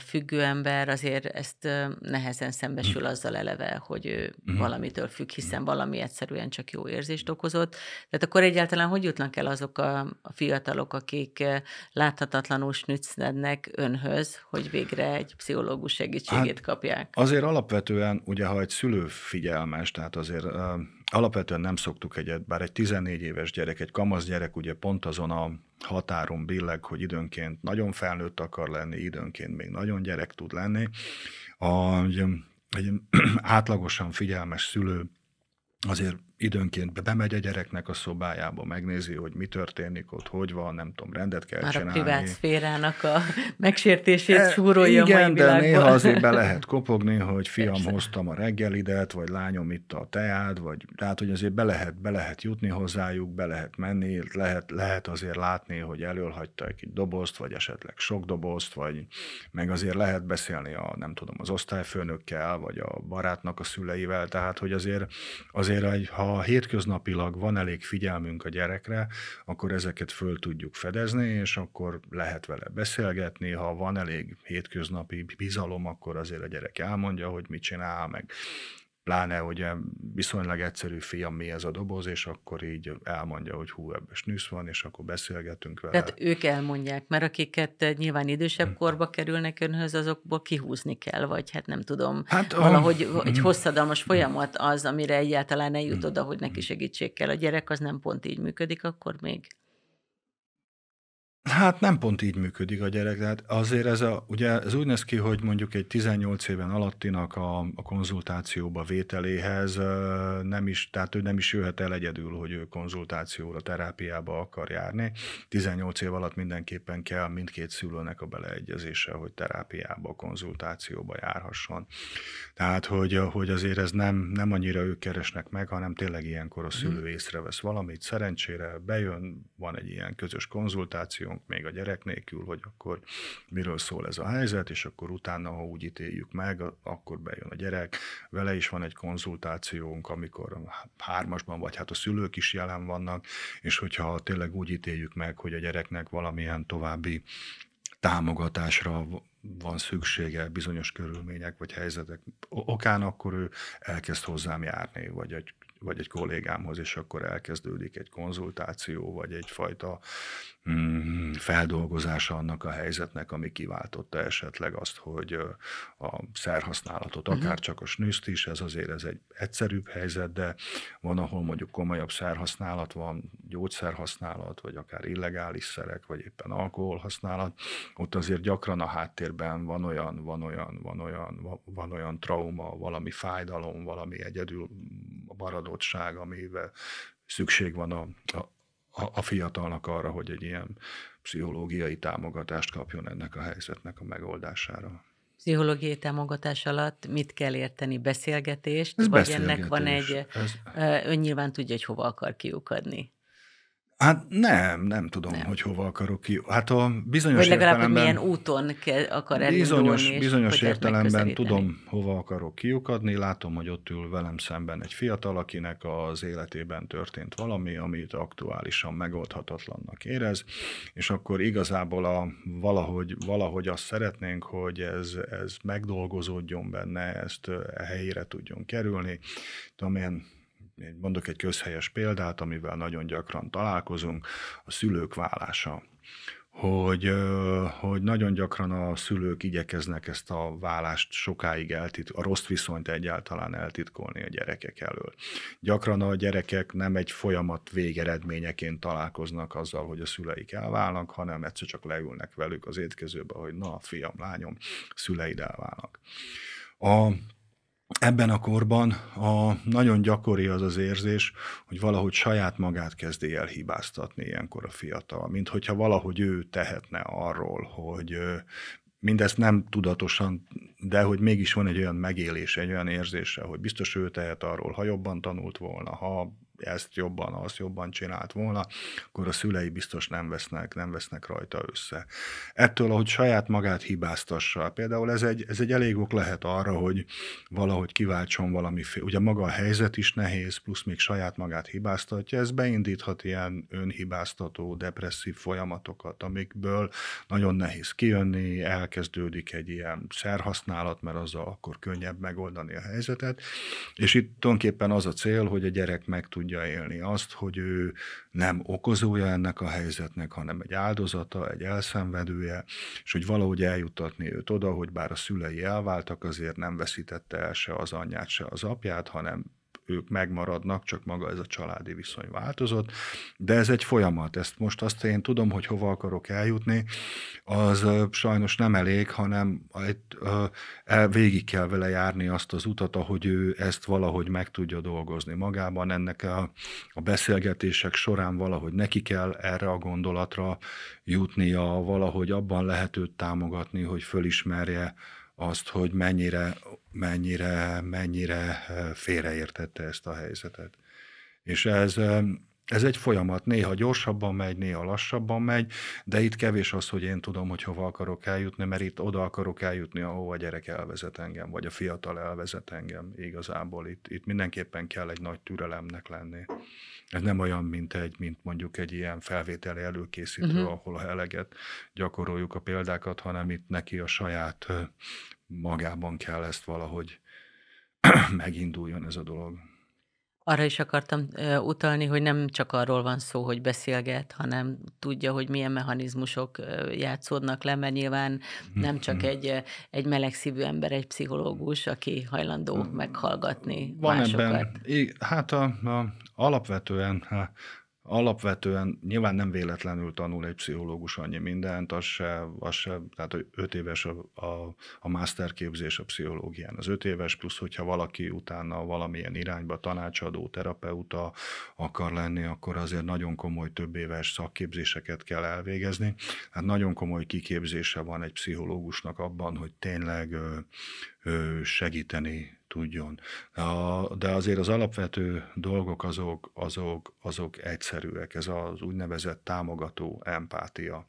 A: függő ember azért ezt nehezen mm. szembesül azzal eleve, hogy ő mm-hmm. valamitől függ, hiszen mm-hmm. valami egyszerűen csak jó érzést okozott. Tehát akkor egyáltalán hogy jutnak el azok a, a fiatalok, akik láthatatlanul snücnednek önhöz, hogy végre egy pszichológus segítségét hát kapják?
B: Azért alapvetően, ugye, ha egy szülő figyelmes, tehát azért alapvetően nem szoktuk egyet, bár egy 14 éves gyerek, egy kamasz gyerek ugye pont azon a határon billeg, hogy időnként nagyon felnőtt akar lenni, időnként még nagyon gyerek tud lenni. A, egy, egy átlagosan figyelmes szülő azért időnként bemegy a gyereknek a szobájába, megnézi, hogy mi történik ott, hogy van, nem tudom, rendet kell Már csinálni. Már a privát
A: szférának a megsértését e, súrolja Igen, a de világban. néha azért be lehet
B: kopogni, hogy fiam, Persze. hoztam a reggelidet, vagy lányom itt a teád, vagy tehát, hogy azért be lehet, be lehet jutni hozzájuk, be lehet menni, lehet, lehet azért látni, hogy elől hagyta egy dobozt, vagy esetleg sok dobozt, vagy meg azért lehet beszélni a, nem tudom, az osztályfőnökkel, vagy a barátnak a szüleivel, tehát, hogy azért, azért ha ha hétköznapilag van elég figyelmünk a gyerekre, akkor ezeket föl tudjuk fedezni, és akkor lehet vele beszélgetni, ha van elég hétköznapi bizalom, akkor azért a gyerek elmondja, hogy mit csinál, meg pláne ugye viszonylag egyszerű fiam, mi ez a doboz, és akkor így elmondja, hogy hú, ebben snűsz van, és akkor beszélgetünk vele.
A: Tehát ők elmondják, mert akiket eh, nyilván idősebb hm. korba kerülnek önhöz, azokból kihúzni kell, vagy hát nem tudom, hát, valahogy a... egy hm. hosszadalmas hm. folyamat az, amire egyáltalán eljut oda, hogy neki segítség kell. A gyerek az nem pont így működik, akkor még.
B: Hát nem pont így működik a gyerek, tehát azért ez, a, ugye ez úgy néz ki, hogy mondjuk egy 18 éven alattinak a, a konzultációba vételéhez nem is, tehát ő nem is jöhet el egyedül, hogy ő konzultációra, terápiába akar járni. 18 év alatt mindenképpen kell mindkét szülőnek a beleegyezése, hogy terápiába, konzultációba járhasson. Tehát, hogy, hogy azért ez nem, nem annyira ők keresnek meg, hanem tényleg ilyenkor a szülő mhm. észrevesz valamit, szerencsére bejön, van egy ilyen közös konzultáció, vagyunk még a gyerek nélkül, hogy akkor miről szól ez a helyzet, és akkor utána, ha úgy ítéljük meg, akkor bejön a gyerek. Vele is van egy konzultációnk, amikor hármasban vagy hát a szülők is jelen vannak, és hogyha tényleg úgy ítéljük meg, hogy a gyereknek valamilyen további támogatásra van szüksége bizonyos körülmények vagy helyzetek okán, akkor ő elkezd hozzám járni, vagy egy, vagy egy kollégámhoz, és akkor elkezdődik egy konzultáció, vagy egyfajta Mm-hmm. feldolgozása annak a helyzetnek, ami kiváltotta esetleg azt, hogy a szerhasználatot, mhm. akár csak a snőszt is, ez azért ez egy egyszerűbb helyzet, de van, ahol mondjuk komolyabb szerhasználat van, gyógyszerhasználat, vagy akár illegális szerek, vagy éppen alkoholhasználat, ott azért gyakran a háttérben van olyan, van olyan, van olyan, van olyan trauma, valami fájdalom, valami egyedül maradottság, mm, amivel szükség van a, a, a fiatalnak arra, hogy egy ilyen pszichológiai támogatást kapjon ennek a helyzetnek a megoldására.
A: Pszichológiai támogatás alatt mit kell érteni? Beszélgetést? Ez vagy beszélgetés. ennek van egy, ez... ön nyilván tudja, hogy hova akar kiukadni?
B: Hát nem, nem tudom, nem. hogy hova akarok ki. Hát a bizonyos Vagy legalább, értelemben... milyen
A: úton kell, akar elindulni. Bizonyos, bizonyos értelemben tudom,
B: hova akarok kiukadni. Látom, hogy ott ül velem szemben egy fiatal, akinek az életében történt valami, amit aktuálisan megoldhatatlannak érez, és akkor igazából a, valahogy, valahogy azt szeretnénk, hogy ez, ez megdolgozódjon benne, ezt e helyére tudjon kerülni. Tudom én mondok egy közhelyes példát, amivel nagyon gyakran találkozunk, a szülők vállása hogy, hogy nagyon gyakran a szülők igyekeznek ezt a vállást sokáig eltitkolni, a rossz viszonyt egyáltalán eltitkolni a gyerekek elől. Gyakran a gyerekek nem egy folyamat végeredményeként találkoznak azzal, hogy a szüleik elválnak, hanem egyszer csak leülnek velük az étkezőbe, hogy na, fiam, lányom, szüleid elválnak. A ebben a korban a, nagyon gyakori az az érzés, hogy valahogy saját magát kezdi el hibáztatni ilyenkor a fiatal, mint hogyha valahogy ő tehetne arról, hogy mindezt nem tudatosan, de hogy mégis van egy olyan megélés, egy olyan érzése, hogy biztos ő tehet arról, ha jobban tanult volna, ha ezt jobban, azt jobban csinált volna, akkor a szülei biztos nem vesznek, nem vesznek rajta össze. Ettől, ahogy saját magát hibáztassa, például ez egy, ez egy elég ok lehet arra, hogy valahogy kiváltson valami, ugye maga a helyzet is nehéz, plusz még saját magát hibáztatja, ez beindíthat ilyen önhibáztató, depresszív folyamatokat, amikből nagyon nehéz kijönni, elkezdődik egy ilyen szerhasználat, mert azzal akkor könnyebb megoldani a helyzetet, és itt tulajdonképpen az a cél, hogy a gyerek meg tudja tudja élni azt, hogy ő nem okozója ennek a helyzetnek, hanem egy áldozata, egy elszenvedője, és hogy valahogy eljutatni őt oda, hogy bár a szülei elváltak, azért nem veszítette el se az anyját, se az apját, hanem ők megmaradnak, csak maga ez a családi viszony változott, de ez egy folyamat, ezt most azt én tudom, hogy hova akarok eljutni, az sajnos nem elég, hanem e, végig kell vele járni azt az utat, ahogy ő ezt valahogy meg tudja dolgozni magában, ennek a, a beszélgetések során valahogy neki kell erre a gondolatra jutnia, valahogy abban lehetőt támogatni, hogy fölismerje, azt, hogy mennyire, mennyire, mennyire eh, félreértette ezt a helyzetet. És ez ez egy folyamat, néha gyorsabban megy, néha lassabban megy, de itt kevés az, hogy én tudom, hogy hova akarok eljutni, mert itt oda akarok eljutni, ahova a gyerek elvezet engem, vagy a fiatal elvezet engem igazából. Itt, itt mindenképpen kell egy nagy türelemnek lenni. Ez nem olyan, mint egy, mint mondjuk egy ilyen felvételi előkészítő, uh-huh. ahol eleget gyakoroljuk a példákat, hanem itt neki a saját magában kell ezt valahogy meginduljon ez a dolog.
A: Arra is akartam utalni, hogy nem csak arról van szó, hogy beszélget, hanem tudja, hogy milyen mechanizmusok játszódnak le, mert nyilván mhm. nem csak egy, egy melegszívű ember, egy pszichológus, aki hajlandó meghallgatni van másokat.
B: Ebben, hát a, a, alapvetően Alapvetően nyilván nem véletlenül tanul egy pszichológus annyi mindent, az se, az se tehát hogy öt éves a, a, a masterképzés a pszichológián. Az öt éves plusz, hogyha valaki utána valamilyen irányba tanácsadó, terapeuta akar lenni, akkor azért nagyon komoly több éves szakképzéseket kell elvégezni. Hát nagyon komoly kiképzése van egy pszichológusnak abban, hogy tényleg ö, ö, segíteni tudjon. De, a, de azért az alapvető dolgok azok, azok, azok egyszerűek. Ez az úgynevezett támogató empátia.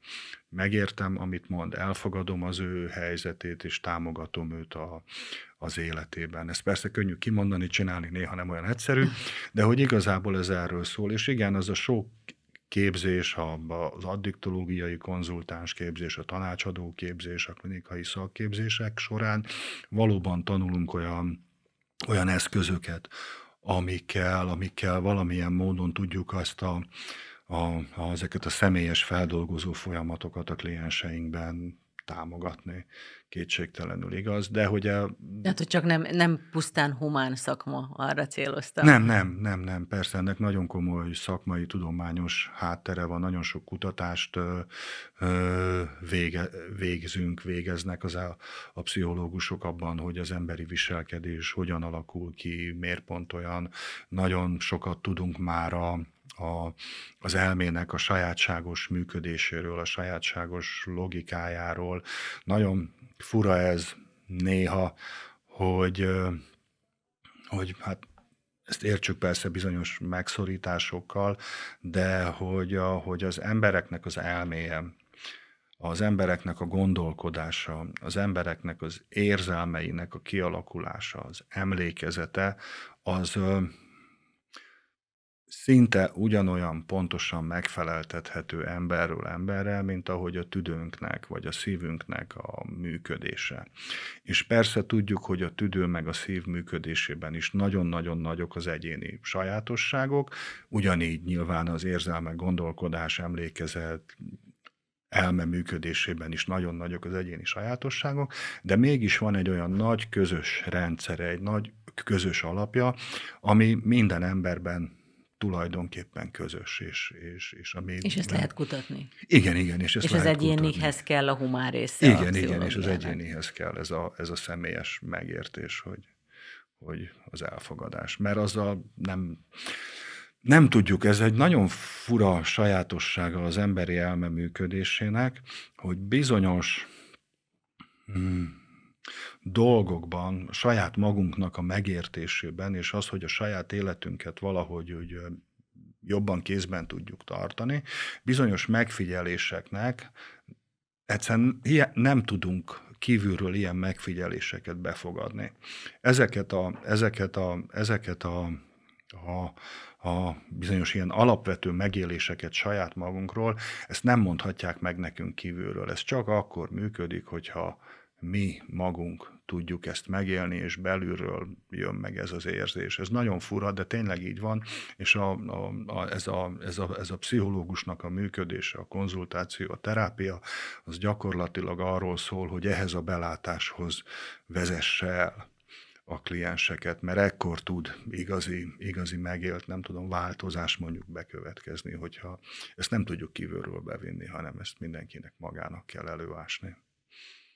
B: Megértem, amit mond, elfogadom az ő helyzetét, és támogatom őt a, az életében. Ez persze könnyű kimondani, csinálni, néha nem olyan egyszerű, de hogy igazából ez erről szól. És igen, az a sok képzés, az addiktológiai konzultáns képzés, a tanácsadó képzés, a klinikai szakképzések során valóban tanulunk olyan olyan eszközöket, amikkel, amikkel valamilyen módon tudjuk azt a, a, a, ezeket a személyes feldolgozó folyamatokat a klienseinkben támogatni, kétségtelenül igaz, de hogy a...
A: Hát, hogy csak nem, nem pusztán humán szakma, arra célozta. Nem, nem,
B: nem, nem, persze, ennek nagyon komoly szakmai, tudományos háttere van, nagyon sok kutatást ö, ö, vége, végzünk, végeznek az a, a pszichológusok abban, hogy az emberi viselkedés hogyan alakul ki, miért pont olyan, nagyon sokat tudunk már a a, az elmének a sajátságos működéséről, a sajátságos logikájáról. Nagyon fura ez néha, hogy, hogy hát ezt értsük persze bizonyos megszorításokkal, de hogy, a, hogy az embereknek az elméje, az embereknek a gondolkodása, az embereknek az érzelmeinek a kialakulása, az emlékezete, az, szinte ugyanolyan pontosan megfeleltethető emberről emberre, mint ahogy a tüdőnknek vagy a szívünknek a működése. És persze tudjuk, hogy a tüdő meg a szív működésében is nagyon-nagyon nagyok az egyéni sajátosságok, ugyanígy nyilván az érzelmek, gondolkodás, emlékezet, elme működésében is nagyon nagyok az egyéni sajátosságok, de mégis van egy olyan nagy közös rendszere, egy nagy közös alapja, ami minden emberben tulajdonképpen közös, és, és, és a ami... És ezt lehet kutatni. Igen, igen, és ezt És az
A: egyénihez kell a humán része. Igen, igen, és az egyénihez
B: kell ez a, ez a személyes megértés, hogy, hogy az elfogadás. Mert a nem, nem tudjuk, ez egy nagyon fura sajátossága az emberi elme működésének, hogy bizonyos hmm dolgokban, saját magunknak a megértésében, és az, hogy a saját életünket valahogy úgy jobban kézben tudjuk tartani, bizonyos megfigyeléseknek egyszerűen nem tudunk kívülről ilyen megfigyeléseket befogadni. Ezeket a, ezeket a, ezeket a, a a bizonyos ilyen alapvető megéléseket saját magunkról, ezt nem mondhatják meg nekünk kívülről. Ez csak akkor működik, hogyha mi magunk tudjuk ezt megélni, és belülről jön meg ez az érzés. Ez nagyon fura, de tényleg így van, és a, a, a, ez, a, ez, a, ez a pszichológusnak a működése, a konzultáció, a terápia, az gyakorlatilag arról szól, hogy ehhez a belátáshoz vezesse el a klienseket, mert ekkor tud igazi, igazi megélt, nem tudom, változás mondjuk bekövetkezni, hogyha ezt nem tudjuk kívülről bevinni, hanem ezt mindenkinek magának kell előásni.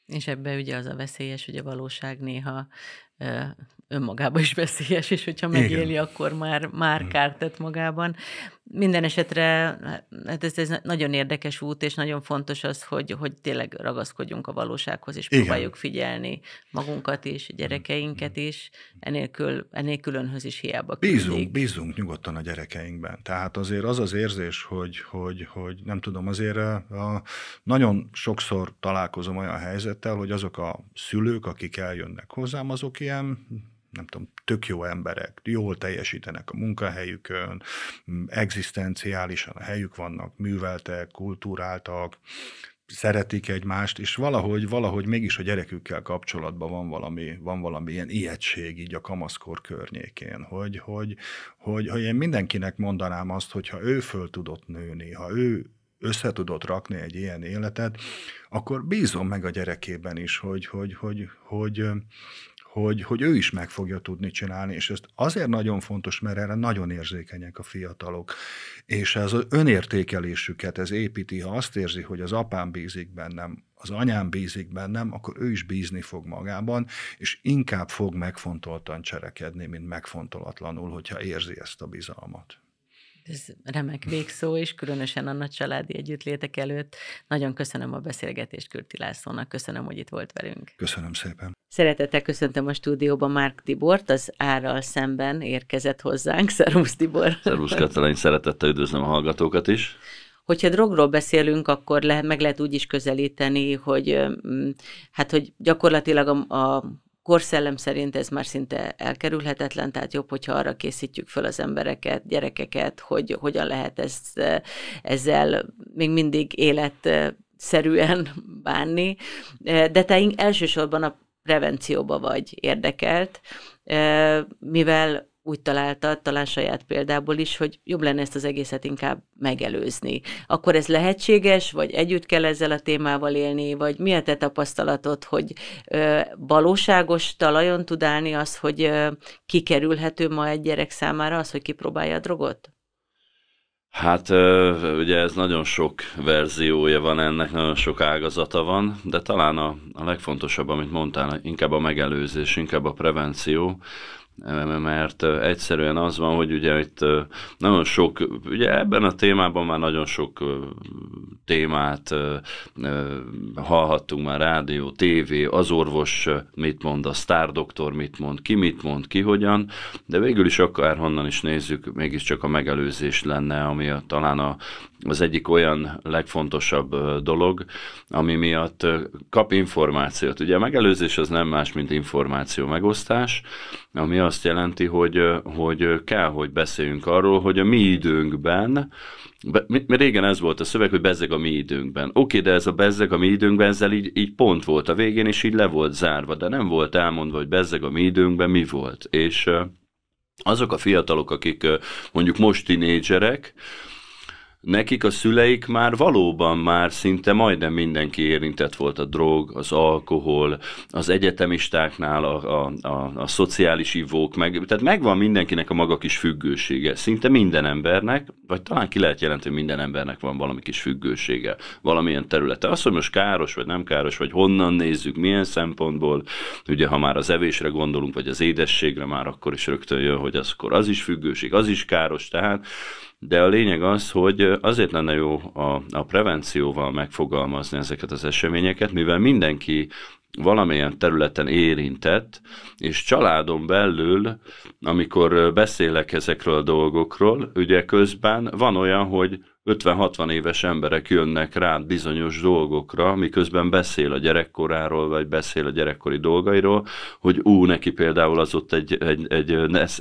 A: És ebben ugye az a veszélyes, hogy a valóság néha önmagában is veszélyes, és hogyha megéli, Igen. akkor már, már kárt tett magában. Minden esetre hát ez, ez nagyon érdekes út, és nagyon fontos az, hogy, hogy tényleg ragaszkodjunk a valósághoz, és Igen. próbáljuk figyelni magunkat is, gyerekeinket mm-hmm. is, enélkül, enélkül önhöz is hiába küldik. Bízunk,
B: bízunk nyugodtan a gyerekeinkben. Tehát azért az az érzés, hogy, hogy, hogy nem tudom, azért eh, a, nagyon sokszor találkozom olyan helyzettel, hogy azok a szülők, akik eljönnek hozzám, azok ilyen nem tudom, tök jó emberek, jól teljesítenek a munkahelyükön, egzisztenciálisan a helyük vannak, műveltek, kultúráltak, szeretik egymást, és valahogy, valahogy mégis a gyerekükkel kapcsolatban van valami, van valami ilyen ijegység így a kamaszkor környékén, hogy, hogy, hogy, hogy én mindenkinek mondanám azt, hogy ha ő föl tudott nőni, ha ő össze tudott rakni egy ilyen életet, akkor bízom meg a gyerekében is, hogy, hogy, hogy, hogy, hogy hogy, hogy ő is meg fogja tudni csinálni, és ezt azért nagyon fontos, mert erre nagyon érzékenyek a fiatalok, és ez az önértékelésüket, ez építi, ha azt érzi, hogy az apám bízik bennem, az anyám bízik bennem, akkor ő is bízni fog magában, és inkább fog megfontoltan cserekedni, mint megfontolatlanul, hogyha érzi ezt a bizalmat.
A: Ez remek végszó, és különösen a nagy családi együttlétek előtt nagyon köszönöm a beszélgetést Kürti Lászlónak, köszönöm, hogy itt volt velünk.
B: Köszönöm szépen.
A: Szeretettel köszöntöm a stúdióban Márk Tibort, az árral szemben érkezett hozzánk. Szervusz Tibor! Szervusz Katalin,
C: szeretettel üdvözlöm a hallgatókat is.
A: Hogyha drogról beszélünk, akkor le, meg lehet úgy is közelíteni, hogy hát, hogy gyakorlatilag a, a korszellem szerint ez már szinte elkerülhetetlen, tehát jobb, hogyha arra készítjük fel az embereket, gyerekeket, hogy hogyan lehet ezt, eh, ezzel még mindig életszerűen bánni. Eh, de te elsősorban a prevencióba vagy érdekelt, eh, mivel úgy találta, talán saját példából is, hogy jobb lenne ezt az egészet inkább megelőzni. Akkor ez lehetséges, vagy együtt kell ezzel a témával élni, vagy mi a te tapasztalatod, hogy ö, valóságos talajon tud állni az, hogy ö, kikerülhető ma egy gyerek számára az, hogy kipróbálja a drogot?
C: Hát ugye ez nagyon sok verziója van ennek, nagyon sok ágazata van, de talán a, a legfontosabb, amit mondtál, inkább a megelőzés, inkább a prevenció, mert egyszerűen az van, hogy ugye itt nagyon sok, ugye ebben a témában már nagyon sok témát hallhattunk már, rádió, tévé, az orvos mit mond, a sztárdoktor mit mond, ki mit mond, ki hogyan, de végül is akárhonnan is nézzük, mégiscsak a megelőzés lenne, ami a, talán a, az egyik olyan legfontosabb dolog, ami miatt kap információt. Ugye a megelőzés az nem más, mint információ megosztás, ami azt jelenti, hogy, hogy kell, hogy beszéljünk arról, hogy a mi időnkben, mert régen ez volt a szöveg, hogy bezzeg a mi időnkben. Oké, okay, de ez a bezzeg a mi időnkben, ezzel így, így pont volt a végén, és így le volt zárva, de nem volt elmondva, hogy bezzeg a mi időnkben mi volt. És azok a fiatalok, akik mondjuk most tinédzserek, nekik a szüleik már valóban már szinte majdnem mindenki érintett volt a drog, az alkohol, az egyetemistáknál a, a, a, a szociális ivók, meg, tehát megvan mindenkinek a maga kis függősége. Szinte minden embernek, vagy talán ki lehet jelenteni, hogy minden embernek van valami kis függősége, valamilyen területe. Az, hogy most káros vagy nem káros, vagy honnan nézzük, milyen szempontból, ugye ha már az evésre gondolunk, vagy az édességre, már akkor is rögtön jön, hogy az, akkor az is függőség, az is káros, tehát de a lényeg az, hogy azért lenne jó a, a prevencióval megfogalmazni ezeket az eseményeket, mivel mindenki valamilyen területen érintett, és családon belül, amikor beszélek ezekről a dolgokról, ugye közben van olyan, hogy 50-60 éves emberek jönnek rád bizonyos dolgokra, miközben beszél a gyerekkoráról, vagy beszél a gyerekkori dolgairól, hogy ú, neki például az ott egy, egy, egy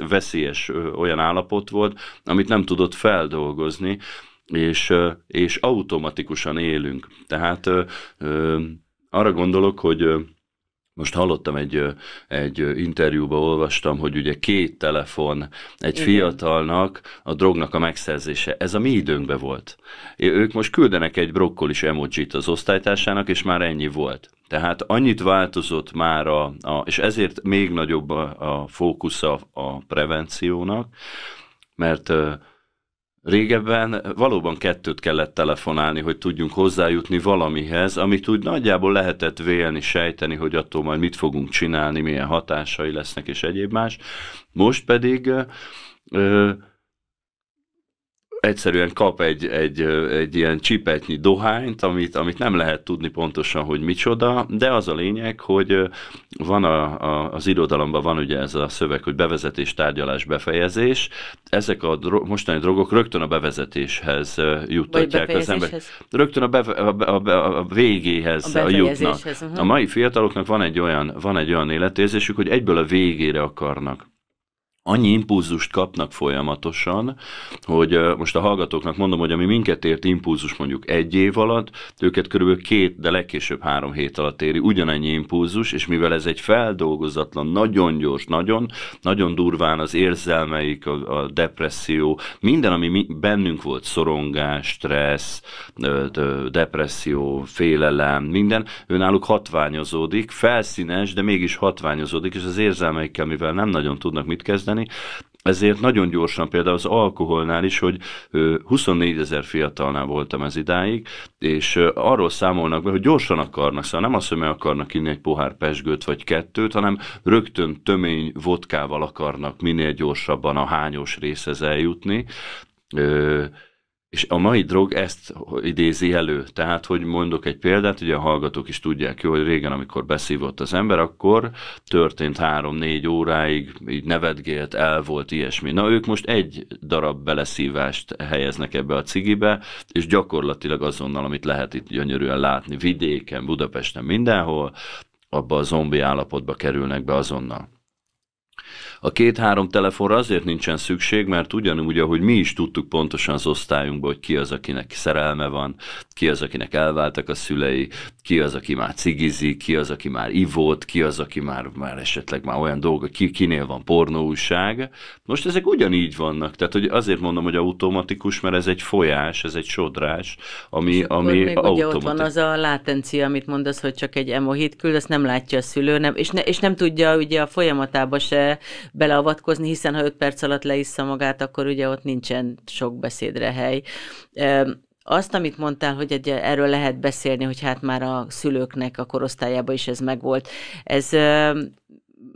C: veszélyes olyan állapot volt, amit nem tudott feldolgozni, és, és automatikusan élünk. Tehát arra gondolok, hogy most hallottam egy, egy interjúba, olvastam, hogy ugye két telefon egy Igen. fiatalnak a drognak a megszerzése. Ez a mi időnkben volt. Ők most küldenek egy brokkolis emojit az osztálytársának, és már ennyi volt. Tehát annyit változott már, a, a, és ezért még nagyobb a, a fókusz a prevenciónak, mert Régebben valóban kettőt kellett telefonálni, hogy tudjunk hozzájutni valamihez, amit úgy nagyjából lehetett vélni, sejteni, hogy attól majd mit fogunk csinálni, milyen hatásai lesznek, és egyéb más. Most pedig ö, egyszerűen kap egy, egy, egy ilyen csipetnyi dohányt, amit, amit nem lehet tudni pontosan, hogy micsoda, de az a lényeg, hogy van a, a, az irodalomban van ugye ez a szöveg, hogy bevezetés, tárgyalás, befejezés. Ezek a dro- mostani drogok rögtön a bevezetéshez juttatják az embert. Rögtön a, beve, a, a, a végéhez a jutnak. Uh-huh. A mai fiataloknak van egy olyan, van egy olyan életérzésük, hogy egyből a végére akarnak annyi impulzust kapnak folyamatosan, hogy most a hallgatóknak mondom, hogy ami minket ért impulzus mondjuk egy év alatt, őket körülbelül két, de legkésőbb három hét alatt éri ugyanannyi impulzus, és mivel ez egy feldolgozatlan, nagyon gyors, nagyon, nagyon durván az érzelmeik, a, a depresszió, minden, ami mi, bennünk volt, szorongás, stressz, depresszió, félelem, minden, ő náluk hatványozódik, felszínes, de mégis hatványozódik, és az érzelmeikkel, mivel nem nagyon tudnak mit kezdeni, csinálni. Ezért nagyon gyorsan például az alkoholnál is, hogy 24 ezer fiatalnál voltam ez idáig, és arról számolnak be, hogy gyorsan akarnak, szóval nem azt, hogy meg akarnak inni egy pohár pesgőt vagy kettőt, hanem rögtön tömény vodkával akarnak minél gyorsabban a hányos részhez eljutni. És a mai drog ezt idézi elő. Tehát, hogy mondok egy példát, ugye a hallgatók is tudják jó, hogy régen, amikor beszívott az ember, akkor történt három-négy óráig, így nevetgélt, el volt ilyesmi. Na, ők most egy darab beleszívást helyeznek ebbe a cigibe, és gyakorlatilag azonnal, amit lehet itt gyönyörűen látni, vidéken, Budapesten, mindenhol, abba a zombi állapotba kerülnek be azonnal. A két-három telefonra azért nincsen szükség, mert ugyanúgy, ahogy mi is tudtuk pontosan az osztályunkban, hogy ki az, akinek szerelme van, ki az, akinek elváltak a szülei, ki az, aki már cigizi, ki az, aki már ivott, ki az, aki már, már esetleg már olyan dolga, ki, kinél van pornóság. Most ezek ugyanígy vannak, tehát hogy azért mondom, hogy automatikus, mert ez egy folyás, ez egy sodrás, ami, ami még Ugye ott van az
A: a látencia, amit mondasz, hogy csak egy emohit küld, azt nem látja a szülő, nem, és, ne, és nem tudja ugye a folyamatában se beleavatkozni, hiszen ha 5 perc alatt leissza magát, akkor ugye ott nincsen sok beszédre hely. Azt, amit mondtál, hogy egy, erről lehet beszélni, hogy hát már a szülőknek a korosztályában is ez megvolt, ez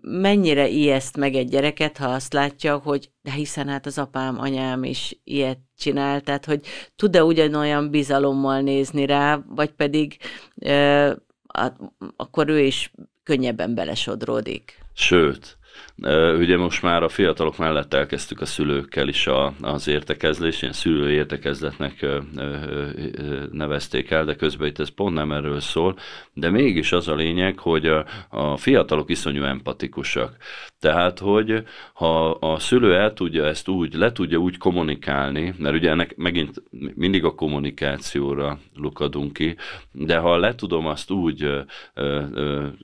A: mennyire ijeszt meg egy gyereket, ha azt látja, hogy de hiszen hát az apám, anyám is ilyet csinál, tehát hogy tud-e ugyanolyan bizalommal nézni rá, vagy pedig e, a, akkor ő is könnyebben belesodródik.
C: Sőt, Ugye most már a fiatalok mellett elkezdtük a szülőkkel is a, az értekezlést, ilyen szülő értekezletnek nevezték el, de közben itt ez pont nem erről szól, de mégis az a lényeg, hogy a, a fiatalok iszonyú empatikusak. Tehát, hogy ha a szülő el tudja ezt úgy, le tudja úgy kommunikálni, mert ugye ennek megint mindig a kommunikációra lukadunk ki, de ha le tudom azt úgy ö, ö,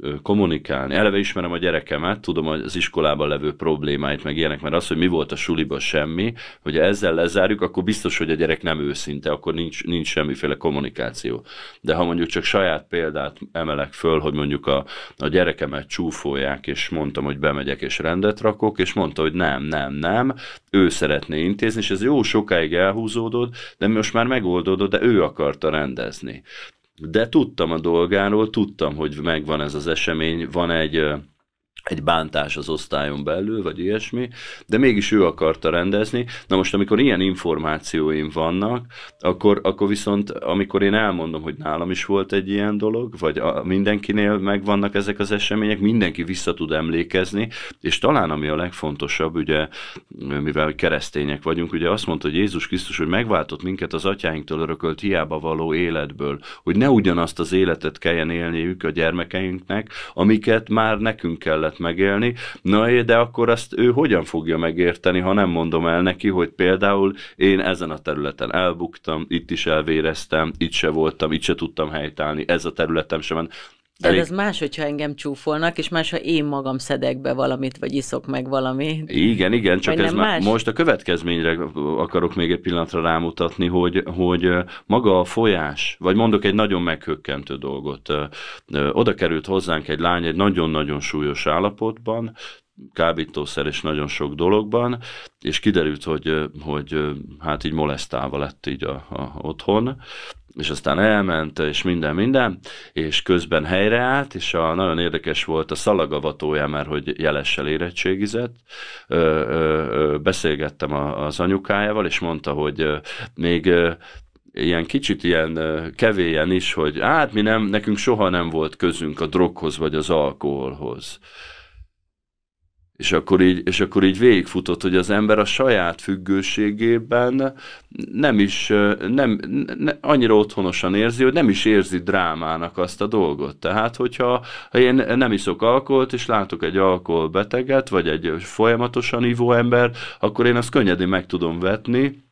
C: ö, kommunikálni, eleve ismerem a gyerekemet, tudom az iskolát, iskolában levő problémáit, meg ilyenek, mert az, hogy mi volt a suliba semmi, hogy ezzel lezárjuk, akkor biztos, hogy a gyerek nem őszinte, akkor nincs, nincs semmiféle kommunikáció. De ha mondjuk csak saját példát emelek föl, hogy mondjuk a, a gyerekemet csúfolják, és mondtam, hogy bemegyek és rendet rakok, és mondta, hogy nem, nem, nem, ő szeretné intézni, és ez jó sokáig elhúzódott, de most már megoldódott, de ő akarta rendezni. De tudtam a dolgáról, tudtam, hogy megvan ez az esemény, van egy egy bántás az osztályon belül, vagy ilyesmi, de mégis ő akarta rendezni. Na most, amikor ilyen információim vannak, akkor, akkor viszont, amikor én elmondom, hogy nálam is volt egy ilyen dolog, vagy a, mindenkinél megvannak ezek az események, mindenki vissza tud emlékezni, és talán ami a legfontosabb, ugye, mivel keresztények vagyunk, ugye azt mondta, hogy Jézus Krisztus, hogy megváltott minket az atyáinktól örökölt hiába való életből, hogy ne ugyanazt az életet kelljen élniük a gyermekeinknek, amiket már nekünk kellett lehet megélni, na de akkor azt ő hogyan fogja megérteni, ha nem mondom el neki, hogy például én ezen a területen elbuktam, itt is elvéreztem, itt se voltam, itt se tudtam helytállni, ez a területem sem de Elég... ez
A: más, hogyha engem csúfolnak, és más, ha én magam szedek be valamit, vagy iszok meg valamit.
C: Igen, igen, csak ez más? most a következményre akarok még egy pillanatra rámutatni, hogy, hogy maga a folyás, vagy mondok egy nagyon meghökkentő dolgot. Oda került hozzánk egy lány egy nagyon-nagyon súlyos állapotban, kábítószer és nagyon sok dologban, és kiderült, hogy, hogy hát így molesztálva lett így a, a otthon, és aztán elment, és minden, minden, és közben helyreállt, és a, nagyon érdekes volt a szalagavatója, mert hogy jelessel érettségizett, ö, ö, ö, beszélgettem a, az anyukájával, és mondta, hogy ö, még ö, ilyen kicsit ilyen kevélyen is, hogy hát mi nem, nekünk soha nem volt közünk a droghoz vagy az alkoholhoz. És akkor, így, és akkor így végigfutott, hogy az ember a saját függőségében nem is, nem, ne, annyira otthonosan érzi, hogy nem is érzi drámának azt a dolgot. Tehát, hogyha ha én nem iszok alkoholt, és látok egy alkoholbeteget, vagy egy folyamatosan ivó ember, akkor én azt könnyedén meg tudom vetni,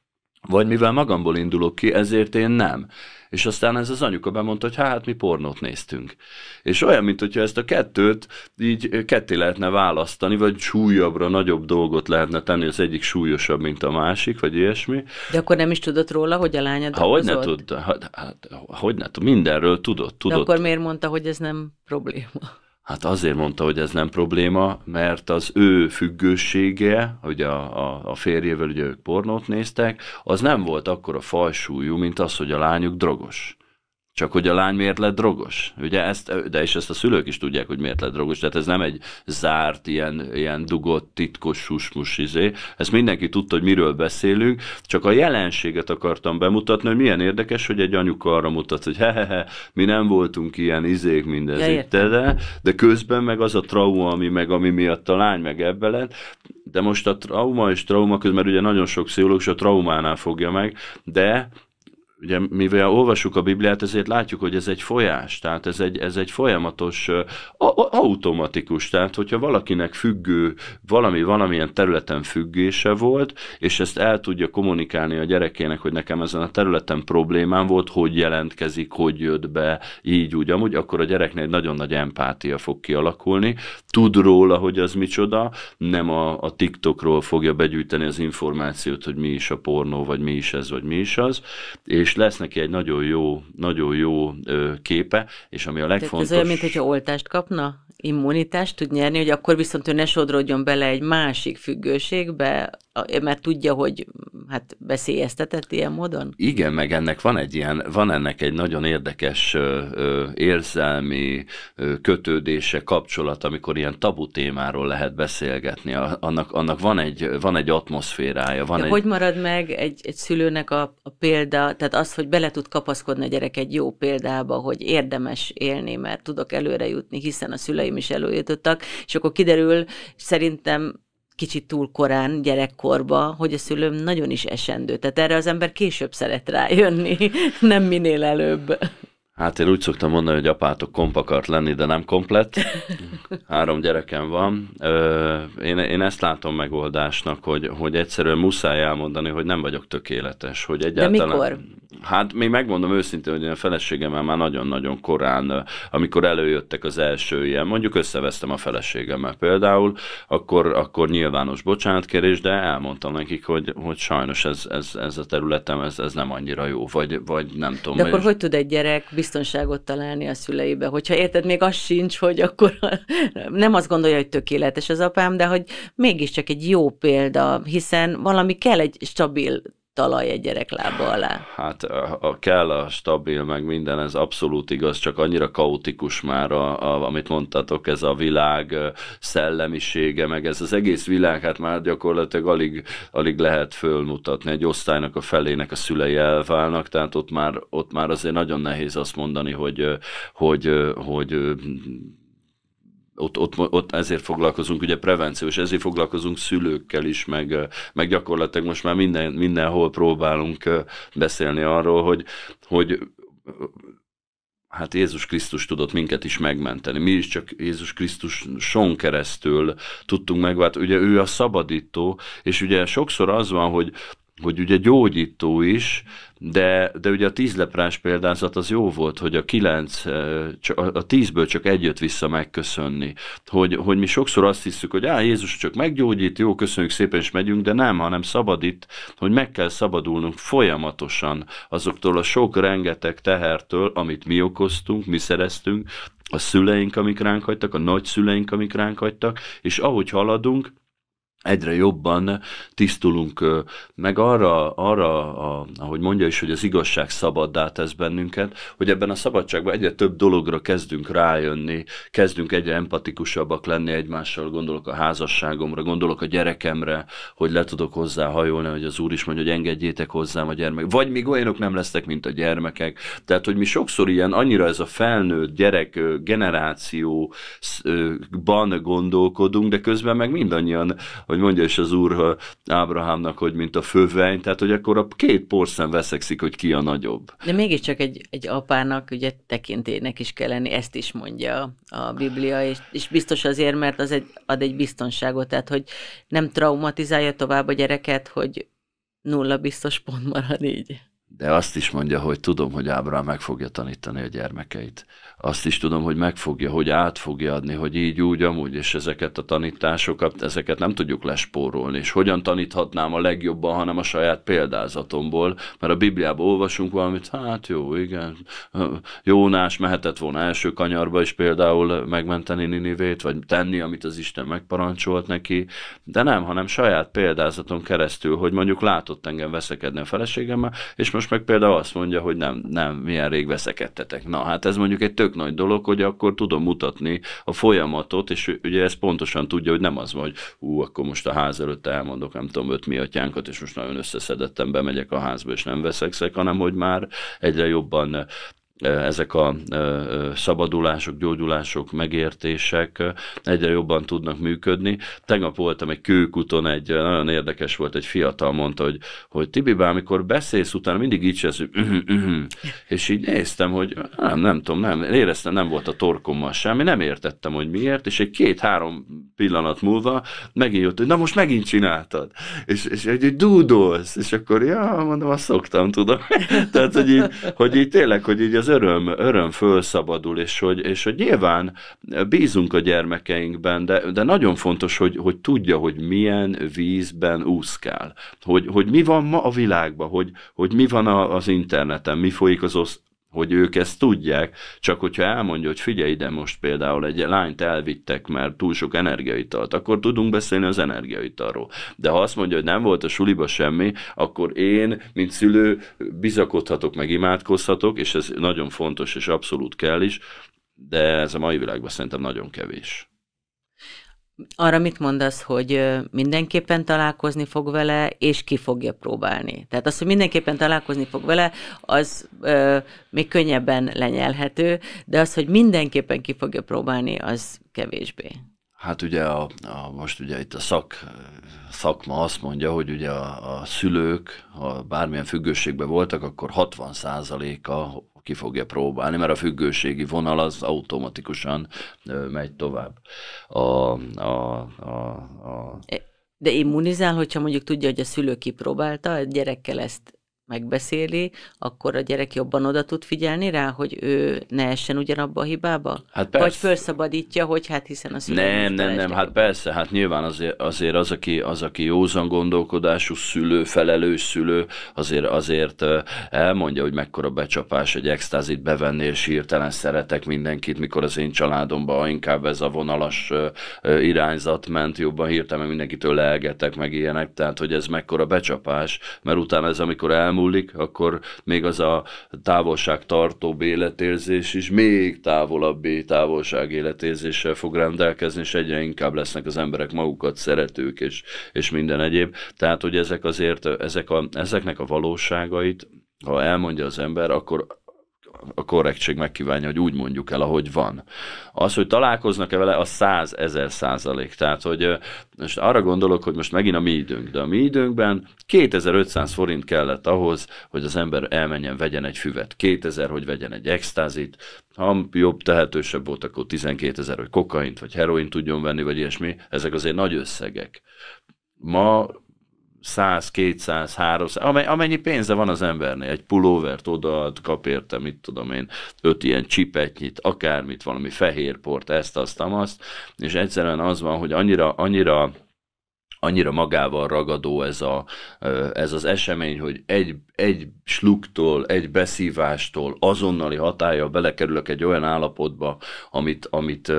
C: vagy mivel magamból indulok ki, ezért én nem. És aztán ez az anyuka bemondta, hogy hát mi pornót néztünk. És olyan, mint hogyha ezt a kettőt így ketté lehetne választani, vagy súlyabbra, nagyobb dolgot lehetne tenni, az egyik súlyosabb, mint a másik, vagy
A: ilyesmi. De akkor nem is tudott róla, hogy a lányad ha, hogy ne tudta,
C: hát, hát, hogy ne tudta, mindenről tudott, tudott. De akkor miért
A: mondta, hogy ez nem probléma?
C: Hát azért mondta, hogy ez nem probléma, mert az ő függősége, hogy a, a, a férjével ugye ők pornót néztek, az nem volt akkor a fajsúlyú, mint az, hogy a lányuk drogos. Csak hogy a lány miért lett drogos? Ugye ezt, de és ezt a szülők is tudják, hogy miért lett drogos, tehát ez nem egy zárt, ilyen, ilyen dugott, titkos susmus izé. Ezt mindenki tudta, hogy miről beszélünk, csak a jelenséget akartam bemutatni, hogy milyen érdekes, hogy egy anyuka arra mutat, hogy hehehe, mi nem voltunk ilyen izék, mindez ja, itt, de, de közben meg az a trauma, ami meg ami miatt a lány meg ebbe lett, de most a trauma és trauma közben, mert ugye nagyon sok pszichológus a traumánál fogja meg, de ugye mivel olvasuk a Bibliát, ezért látjuk, hogy ez egy folyás, tehát ez egy, ez egy folyamatos, automatikus, tehát hogyha valakinek függő, valami, valamilyen területen függése volt, és ezt el tudja kommunikálni a gyerekének, hogy nekem ezen a területen problémám volt, hogy jelentkezik, hogy jött be, így úgy, amúgy, akkor a gyereknek egy nagyon nagy empátia fog kialakulni, tud róla, hogy az micsoda, nem a, a TikTokról fogja begyűjteni az információt, hogy mi is a pornó, vagy mi is ez, vagy mi is az, és és lesz neki egy nagyon jó, nagyon jó képe, és ami a legfontosabb. Ez olyan, mint
A: hogyha oltást kapna? immunitást tud nyerni, hogy akkor viszont ő ne sodródjon bele egy másik függőségbe, mert tudja, hogy hát beszélyeztetett ilyen módon?
C: Igen, meg ennek van egy ilyen, van ennek egy nagyon érdekes ö, érzelmi ö, kötődése, kapcsolat, amikor ilyen tabu témáról lehet beszélgetni. Annak, annak van, egy, van egy atmoszférája. Van De egy... Hogy
A: marad meg egy, egy szülőnek a, a példa, tehát az, hogy bele tud kapaszkodni a gyerek egy jó példába, hogy érdemes élni, mert tudok előre jutni, hiszen a szüleim is előjutottak, és akkor kiderül, szerintem kicsit túl korán, gyerekkorba, hogy a szülőm nagyon is esendő. Tehát erre az ember később szeret rájönni, nem minél előbb.
C: Hát én úgy szoktam mondani, hogy apátok komp akart lenni, de nem komplett. Három gyerekem van. Én, én ezt látom megoldásnak, hogy, hogy egyszerűen muszáj elmondani, hogy nem vagyok tökéletes. Hogy egyáltalán... De mikor? Hát még megmondom őszintén, hogy én a feleségemmel már nagyon-nagyon korán, amikor előjöttek az első ilyen, mondjuk összevesztem a feleségemmel például, akkor, akkor nyilvános bocsánatkérés, de elmondtam nekik, hogy, hogy sajnos ez, ez, ez a területem, ez, ez nem annyira jó, vagy, vagy nem tudom. De akkor és... hogy
A: tud egy gyerek biztonságot találni a szüleibe. Hogyha érted, még az sincs, hogy akkor nem azt gondolja, hogy tökéletes az apám, de hogy mégiscsak egy jó példa, hiszen valami kell egy stabil talaj egy gyerek lába alá.
C: Hát a, a kell a stabil, meg minden, ez abszolút igaz, csak annyira kaotikus már, a, a, amit mondtatok, ez a világ szellemisége, meg ez az egész világ, hát már gyakorlatilag alig, alig lehet fölmutatni. Egy osztálynak a felének a szülei elválnak, tehát ott már, ott már azért nagyon nehéz azt mondani, hogy, hogy, hogy, hogy ott, ott, ott ezért foglalkozunk, ugye prevenció, és ezért foglalkozunk szülőkkel is, meg, meg gyakorlatilag most már minden, mindenhol próbálunk beszélni arról, hogy, hogy hát Jézus Krisztus tudott minket is megmenteni. Mi is csak Jézus son keresztül tudtunk megváltani. Ugye ő a szabadító, és ugye sokszor az van, hogy hogy ugye gyógyító is, de, de ugye a tízleprás példázat az jó volt, hogy a kilenc, eh, a tízből csak egy jött vissza megköszönni. Hogy, hogy mi sokszor azt hiszük, hogy á, Jézus csak meggyógyít, jó, köszönjük szépen, és megyünk, de nem, hanem szabadít, hogy meg kell szabadulnunk folyamatosan azoktól a sok rengeteg tehertől, amit mi okoztunk, mi szereztünk, a szüleink, amik ránk hagytak, a nagyszüleink, amik ránk hagytak, és ahogy haladunk, egyre jobban tisztulunk meg arra, arra a, ahogy mondja is, hogy az igazság szabaddá tesz bennünket, hogy ebben a szabadságban egyre több dologra kezdünk rájönni, kezdünk egyre empatikusabbak lenni egymással, gondolok a házasságomra, gondolok a gyerekemre, hogy le tudok hozzá hajolni, hogy az Úr is mondja, hogy engedjétek hozzám a gyermek. Vagy még olyanok nem lesznek, mint a gyermekek. Tehát, hogy mi sokszor ilyen, annyira ez a felnőtt gyerek generációban gondolkodunk, de közben meg mindannyian, hogy mondja is az úr Ábrahámnak, hogy mint a főveny, tehát hogy akkor a két porszem veszekszik, hogy ki a nagyobb.
A: De mégiscsak egy, egy apának ugye tekintének is kell lenni, ezt is mondja a Biblia, és, és biztos azért, mert az egy, ad egy biztonságot, tehát hogy nem traumatizálja tovább a gyereket, hogy nulla biztos pont marad így.
C: De azt is mondja, hogy tudom, hogy Ábrahám meg fogja tanítani a gyermekeit, azt is tudom, hogy megfogja, hogy át fogja adni, hogy így úgy, amúgy, és ezeket a tanításokat, ezeket nem tudjuk lespórolni, és hogyan taníthatnám a legjobban, hanem a saját példázatomból, mert a Bibliában olvasunk valamit, hát jó, igen, Jónás mehetett volna első kanyarba is például megmenteni Ninivét, vagy tenni, amit az Isten megparancsolt neki, de nem, hanem saját példázaton keresztül, hogy mondjuk látott engem veszekedni a feleségemmel, és most meg például azt mondja, hogy nem, nem, milyen rég veszekedtetek. Na, hát ez mondjuk egy tök tök nagy dolog, hogy akkor tudom mutatni a folyamatot, és ugye ez pontosan tudja, hogy nem az van, hogy ú, akkor most a ház előtt elmondok, nem tudom, öt mi atyánkat, és most nagyon összeszedettem, bemegyek a házba, és nem veszekszek, hanem hogy már egyre jobban ezek a szabadulások, gyógyulások, megértések egyre jobban tudnak működni. Tegnap voltam egy kőkuton, egy nagyon érdekes volt, egy fiatal mondta, hogy, hogy Tibi bá, amikor beszélsz utána, mindig így csinálsz, hogy és így néztem, hogy nem, nem tudom, nem, éreztem, nem volt a torkommal semmi, nem értettem, hogy miért, és egy két-három pillanat múlva megint jött, hogy na most megint csináltad, és, és egy dúdolsz, és akkor ja, mondom, azt szoktam, tudom. Tehát, hogy így, hogy így tényleg, hogy így az öröm, öröm fölszabadul, és hogy, és hogy nyilván bízunk a gyermekeinkben, de, de nagyon fontos, hogy, hogy tudja, hogy milyen vízben úszkál, hogy, hogy mi van ma a világban, hogy, hogy mi van a, az interneten, mi folyik az hogy ők ezt tudják, csak hogyha elmondja, hogy figyelj ide most például egy lányt elvittek, mert túl sok energiaitalt, akkor tudunk beszélni az energiaitalról. De ha azt mondja, hogy nem volt a suliba semmi, akkor én, mint szülő, bizakodhatok, meg imádkozhatok, és ez nagyon fontos, és abszolút kell is, de ez a mai világban szerintem nagyon kevés.
A: Arra mit mondasz, hogy mindenképpen találkozni fog vele, és ki fogja próbálni? Tehát az, hogy mindenképpen találkozni fog vele, az ö, még könnyebben lenyelhető, de az, hogy mindenképpen ki fogja próbálni, az kevésbé.
C: Hát ugye a, a, most ugye itt a szak, szakma azt mondja, hogy ugye a, a szülők, ha bármilyen függőségben voltak, akkor 60%-a ki fogja próbálni, mert a függőségi vonal az automatikusan megy tovább. A, a,
A: a, a... De immunizál, hogyha mondjuk tudja, hogy a szülő kipróbálta, a gyerekkel ezt megbeszéli, akkor a gyerek jobban oda tud figyelni rá, hogy ő ne essen ugyanabba a hibába? Hát persze. Vagy felszabadítja, hogy hát hiszen a szülő... Nem, nem, nem,
C: hát persze, hát nyilván azért, azért az, aki, az, aki józan gondolkodású szülő, felelős szülő, azért, azért elmondja, hogy mekkora becsapás egy extázit bevenni, és hirtelen szeretek mindenkit, mikor az én családomban inkább ez a vonalas irányzat ment, jobban hirtelen mindenkitől lelgetek meg ilyenek, tehát hogy ez mekkora becsapás, mert utána ez, amikor el elmúlik, akkor még az a távolság tartóbb életérzés is még távolabbi távolság életérzéssel fog rendelkezni, és egyre inkább lesznek az emberek magukat szeretők, és, és minden egyéb. Tehát, hogy ezek azért, ezek a, ezeknek a valóságait, ha elmondja az ember, akkor a korrektség megkívánja, hogy úgy mondjuk el, ahogy van. Az, hogy találkoznak-e vele, az száz ezer százalék. Tehát, hogy most arra gondolok, hogy most megint a mi időnk, de a mi időnkben 2500 forint kellett ahhoz, hogy az ember elmenjen, vegyen egy füvet. 2000, hogy vegyen egy extázit, ha jobb, tehetősebb volt, akkor 12 ezer, hogy kokaint, vagy heroin tudjon venni, vagy ilyesmi. Ezek azért nagy összegek. Ma 100, 200, 300, amennyi pénze van az embernél, egy pulóvert odaad, kap érte, mit tudom én, öt ilyen csipetnyit, akármit, valami fehérport, ezt, azt, azt, és egyszerűen az van, hogy annyira, annyira annyira magával ragadó ez, a, ez az esemény, hogy egy, egy sluktól, egy beszívástól azonnali hatája belekerülök egy olyan állapotba, amit, amit,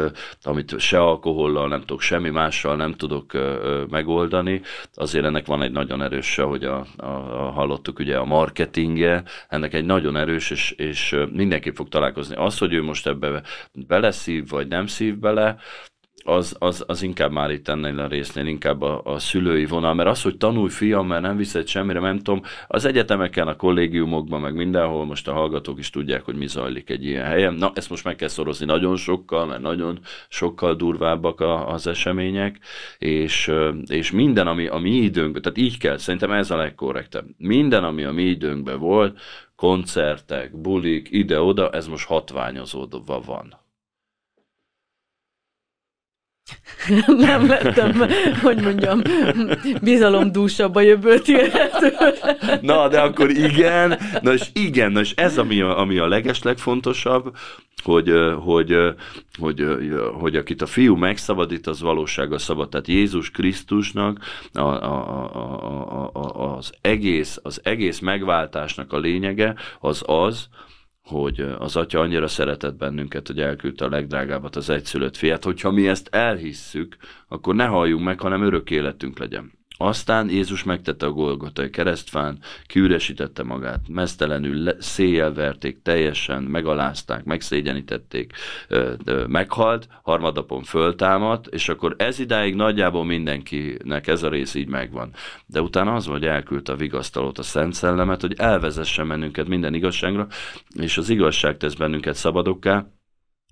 C: amit se alkohollal nem tudok, semmi mással nem tudok megoldani. Azért ennek van egy nagyon erős, hogy a, a, a, hallottuk ugye a marketingje, ennek egy nagyon erős, és, és mindenki fog találkozni. Az, hogy ő most ebbe beleszív, vagy nem szív bele, az, az, az inkább már itt ennél a résznél, inkább a, a szülői vonal, mert az, hogy tanulj fiam, mert nem viszed semmire, nem tudom, az egyetemeken, a kollégiumokban, meg mindenhol most a hallgatók is tudják, hogy mi zajlik egy ilyen helyen. Na, ezt most meg kell szorozni nagyon sokkal, mert nagyon sokkal durvábbak a, az események, és, és minden, ami a mi időnkben, tehát így kell, szerintem ez a legkorrektebb. Minden, ami a mi időnkben volt, koncertek, bulik, ide-oda, ez most hatványozódva
A: van. nem lettem, hogy mondjam, bizalomdúsabb a jövőt illetően.
C: Na, de akkor igen, na és igen, na és ez ami a, ami a legeslegfontosabb, hogy, hogy, hogy, hogy, hogy akit a fiú megszabadít, az valósága szabad. Tehát Jézus Krisztusnak a, a, a, a, az, egész, az egész megváltásnak a lényege az az, hogy az atya annyira szeretett bennünket, hogy elküldte a legdrágábbat, az egyszülött fiát, hogyha mi ezt elhisszük, akkor ne halljunk meg, hanem örök életünk legyen. Aztán Jézus megtette a Golgotai keresztfán, kiüresítette magát, mesztelenül széjjel verték, teljesen megalázták, megszégyenítették, ö, ö, meghalt, harmadapon föltámadt, és akkor ez idáig nagyjából mindenkinek ez a rész így megvan. De utána az, hogy elküldte a vigasztalót, a Szent Szellemet, hogy elvezessen bennünket minden igazságra, és az igazság tesz bennünket szabadokká,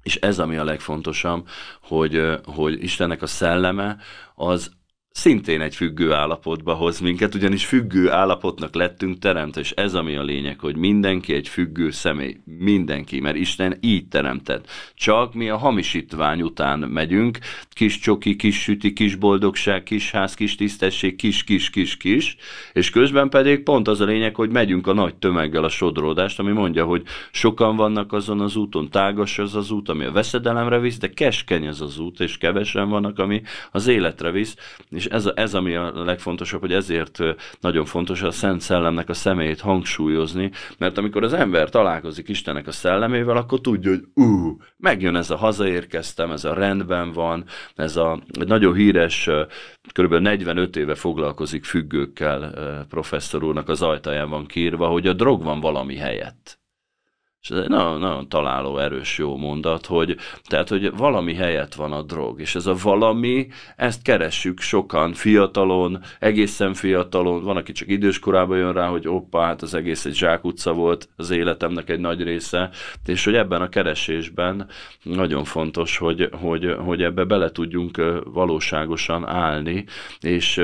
C: és ez ami a legfontosabb, hogy, hogy Istennek a szelleme az szintén egy függő állapotba hoz minket, ugyanis függő állapotnak lettünk teremtve, és ez ami a lényeg, hogy mindenki egy függő személy, mindenki, mert Isten így teremtett. Csak mi a hamisítvány után megyünk, kis csoki, kis süti, kis boldogság, kis ház, kis tisztesség, kis, kis, kis, kis, és közben pedig pont az a lényeg, hogy megyünk a nagy tömeggel a sodródást, ami mondja, hogy sokan vannak azon az úton, tágas az az út, ami a veszedelemre visz, de keskeny az az út, és kevesen vannak, ami az életre visz, és és ez, a, ez ami a legfontosabb, hogy ezért nagyon fontos a Szent Szellemnek a személyét hangsúlyozni, mert amikor az ember találkozik Istennek a szellemével, akkor tudja, hogy ú, megjön ez a hazaérkeztem, ez a rendben van, ez a egy nagyon híres, kb. 45 éve foglalkozik függőkkel professzor úrnak az ajtaján van kírva, hogy a drog van valami helyett. És ez egy nagyon, nagyon találó, erős, jó mondat, hogy tehát, hogy valami helyett van a drog, és ez a valami, ezt keressük sokan, fiatalon, egészen fiatalon, van, aki csak időskorában jön rá, hogy oppa, hát az egész egy zsákutca volt az életemnek egy nagy része, és hogy ebben a keresésben nagyon fontos, hogy, hogy, hogy ebbe bele tudjunk valóságosan állni, és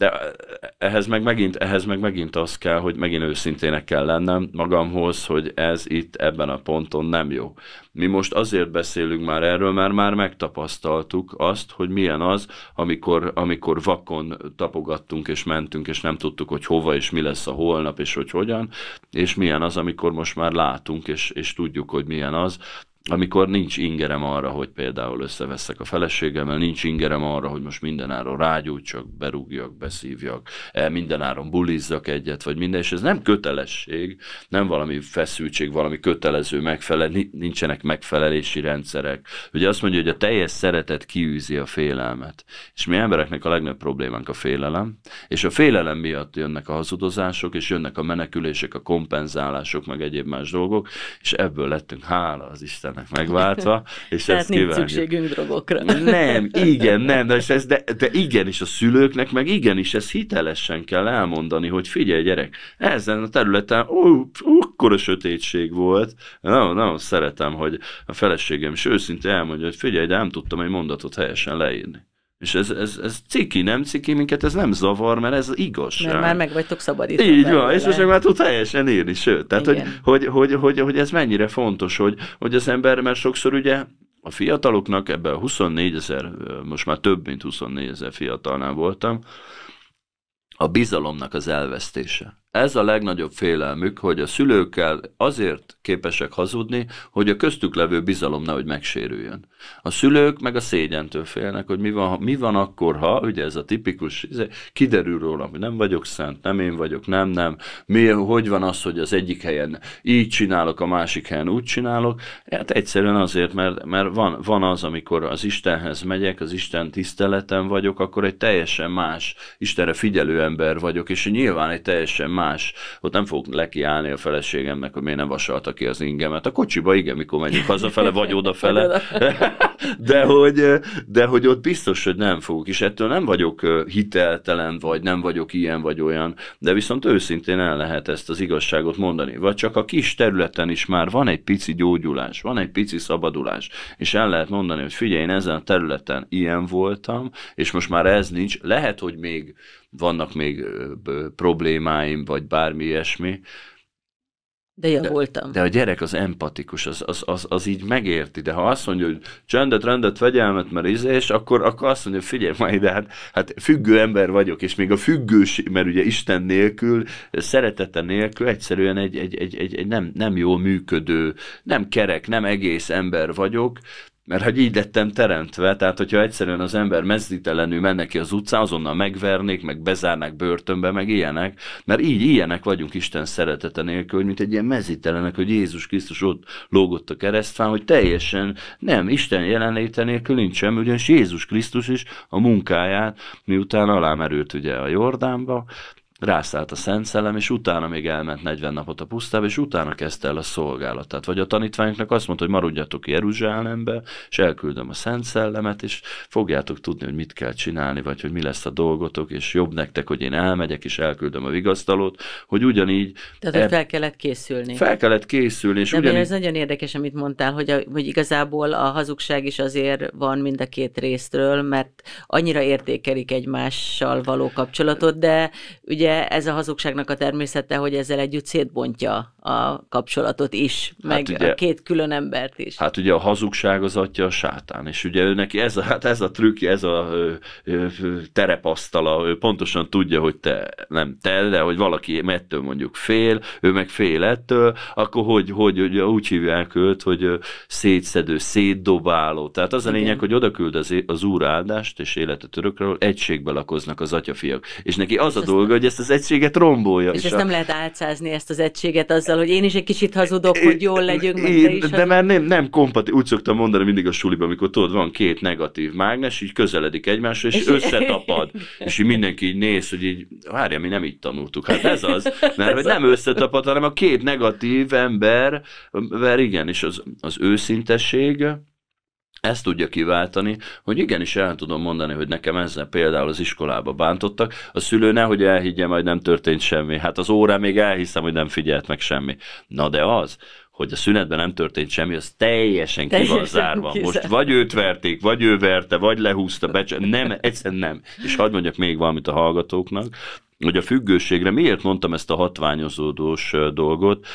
C: de eh, ehhez meg, megint, ehhez meg megint az kell, hogy megint őszintének kell lennem magamhoz, hogy ez itt ebben a ponton nem jó. Mi most azért beszélünk már erről, mert már megtapasztaltuk azt, hogy milyen az, amikor, amikor vakon tapogattunk és mentünk, és nem tudtuk, hogy hova és mi lesz a holnap, és hogy hogyan, és milyen az, amikor most már látunk, és, és tudjuk, hogy milyen az, amikor nincs ingerem arra, hogy például összeveszek a feleségemmel, nincs ingerem arra, hogy most mindenáron rágyújtsak, berúgjak, beszívjak, eh, mindenáron bulizzak egyet, vagy minden, és ez nem kötelesség, nem valami feszültség, valami kötelező megfelel, nincsenek megfelelési rendszerek. Ugye azt mondja, hogy a teljes szeretet kiűzi a félelmet. És mi embereknek a legnagyobb problémánk a félelem, és a félelem miatt jönnek a hazudozások, és jönnek a menekülések, a kompenzálások, meg egyéb más dolgok, és ebből lettünk, hála az Isten lesznek megváltva, és Tehát ezt nincs kívánjuk. szükségünk
A: drogokra. Nem, igen,
C: nem, de, ez, de, de igenis a szülőknek, meg igenis ezt hitelesen kell elmondani, hogy figyelj gyerek, ezen a területen ó, akkora sötétség volt, nagyon, nagyon szeretem, hogy a feleségem is őszintén elmondja, hogy figyelj, de nem tudtam egy mondatot helyesen leírni. És ez, ez, ez ciki, nem ciki, minket ez nem zavar, mert ez igazság. Mert már
A: meg vagytok szabadítva. Így van, és most már
C: tud teljesen írni, sőt. Tehát, hogy, hogy, hogy, hogy, hogy, ez mennyire fontos, hogy, hogy az ember, mert sokszor ugye a fiataloknak ebben 24 ezer, most már több mint 24 ezer fiatalnál voltam, a bizalomnak az elvesztése ez a legnagyobb félelmük, hogy a szülőkkel azért képesek hazudni, hogy a köztük levő bizalom nehogy megsérüljön. A szülők meg a szégyentől félnek, hogy mi van, mi van akkor, ha, ugye ez a tipikus, izé, kiderül rólam, hogy nem vagyok szent, nem én vagyok, nem, nem, mi, hogy van az, hogy az egyik helyen így csinálok, a másik helyen úgy csinálok, hát egyszerűen azért, mert, mert van, van az, amikor az Istenhez megyek, az Isten tiszteleten vagyok, akkor egy teljesen más, Istenre figyelő ember vagyok, és nyilván egy teljesen más más. Ott nem fogok lekiállni a feleségemnek, hogy miért nem vasalta ki az ingemet. A kocsiba igen, mikor megyünk hazafele, vagy odafele. de hogy, de hogy ott biztos, hogy nem fogok, és ettől nem vagyok hiteltelen, vagy nem vagyok ilyen vagy olyan, de viszont őszintén el lehet ezt az igazságot mondani. Vagy csak a kis területen is már van egy pici gyógyulás, van egy pici szabadulás, és el lehet mondani, hogy figyelj, én ezen a területen ilyen voltam, és most már ez nincs, lehet, hogy még vannak még problémáim, vagy bármi ilyesmi,
A: de én de, voltam. De a
C: gyerek az empatikus, az, az, az, az így megérti, de ha azt mondja, hogy csendet, rendet, fegyelmet, mert izés, akkor, akkor azt mondja, figyelj majd, de hát, hát függő ember vagyok, és még a függőség, mert ugye Isten nélkül, szeretete nélkül egyszerűen egy, egy, egy, egy, egy nem, nem jól működő, nem kerek, nem egész ember vagyok, mert hogy így lettem teremtve, tehát hogyha egyszerűen az ember mezdítelenül menne ki az utcán, azonnal megvernék, meg bezárnák börtönbe, meg ilyenek, mert így ilyenek vagyunk Isten szeretete nélkül, mint egy ilyen mezdítelenek, hogy Jézus Krisztus ott lógott a keresztfán, hogy teljesen nem, Isten jelenléte nélkül nincs sem, ugyanis Jézus Krisztus is a munkáját, miután alámerült ugye a Jordánba, rászállt a Szent Szellem, és utána még elment 40 napot a pusztába, és utána kezdte el a szolgálatát. Vagy a tanítványoknak azt mondta, hogy maradjatok Jeruzsálembe, és elküldöm a Szent Szellemet, és fogjátok tudni, hogy mit kell csinálni, vagy hogy mi lesz a dolgotok, és jobb nektek, hogy én elmegyek, és elküldöm a vigasztalót, hogy ugyanígy... Tehát, hogy eb... fel kellett készülni. Fel kellett készülni, és De ugyanígy... ez
A: nagyon érdekes, amit mondtál, hogy, a, hogy igazából a hazugság is azért van mind a két részről, mert annyira értékelik egymással való kapcsolatot, de ugye ugye ez a hazugságnak a természete, hogy ezzel együtt szétbontja a kapcsolatot is, meg hát ugye, a két külön embert is.
C: Hát ugye a hazugság az atya a sátán, és ugye ő neki ez a, hát ez a trükkje, ez a ö, ö, terepasztala, ő pontosan tudja, hogy te nem te, de hogy valaki ettől mondjuk fél, ő meg fél ettől, akkor hogy, hogy, hogy úgy hívják őt, hogy szétszedő, szétdobáló. Tehát az a lényeg, Igen. hogy odaküld az, az úr áldást és életet örökről, egységbe lakoznak az atyafiak. És neki az és a dolga, nem... hogy ezt az egységet rombolja. És, és ezt a... nem
A: lehet átszázni, ezt az egységet, az azzal, hogy én is egy kicsit hazudok, é, hogy jól legyünk, meg én, te is. De
C: mert nem, nem kompati, úgy szoktam mondani mindig a suliban, amikor tudod, van két negatív mágnes, így közeledik egymásra, és, és összetapad. és így mindenki így néz, hogy így, várja, mi nem így tanultuk. Hát ez az, mert ez nem az. összetapad, hanem a két negatív ember, mert igen, és az, az őszintesség, ezt tudja kiváltani, hogy igenis el tudom mondani, hogy nekem ezzel például az iskolába bántottak, a szülő nehogy elhiggye, majd nem történt semmi. Hát az órá még elhiszem, hogy nem figyelt meg semmi. Na de az, hogy a szünetben nem történt semmi, az teljesen, teljesen ki van zárva. Most vagy őt verték, vagy ő verte, vagy lehúzta, becs, nem, egyszerűen nem. És hadd mondjak még valamit a hallgatóknak, hogy a függőségre miért mondtam ezt a hatványozódós dolgot,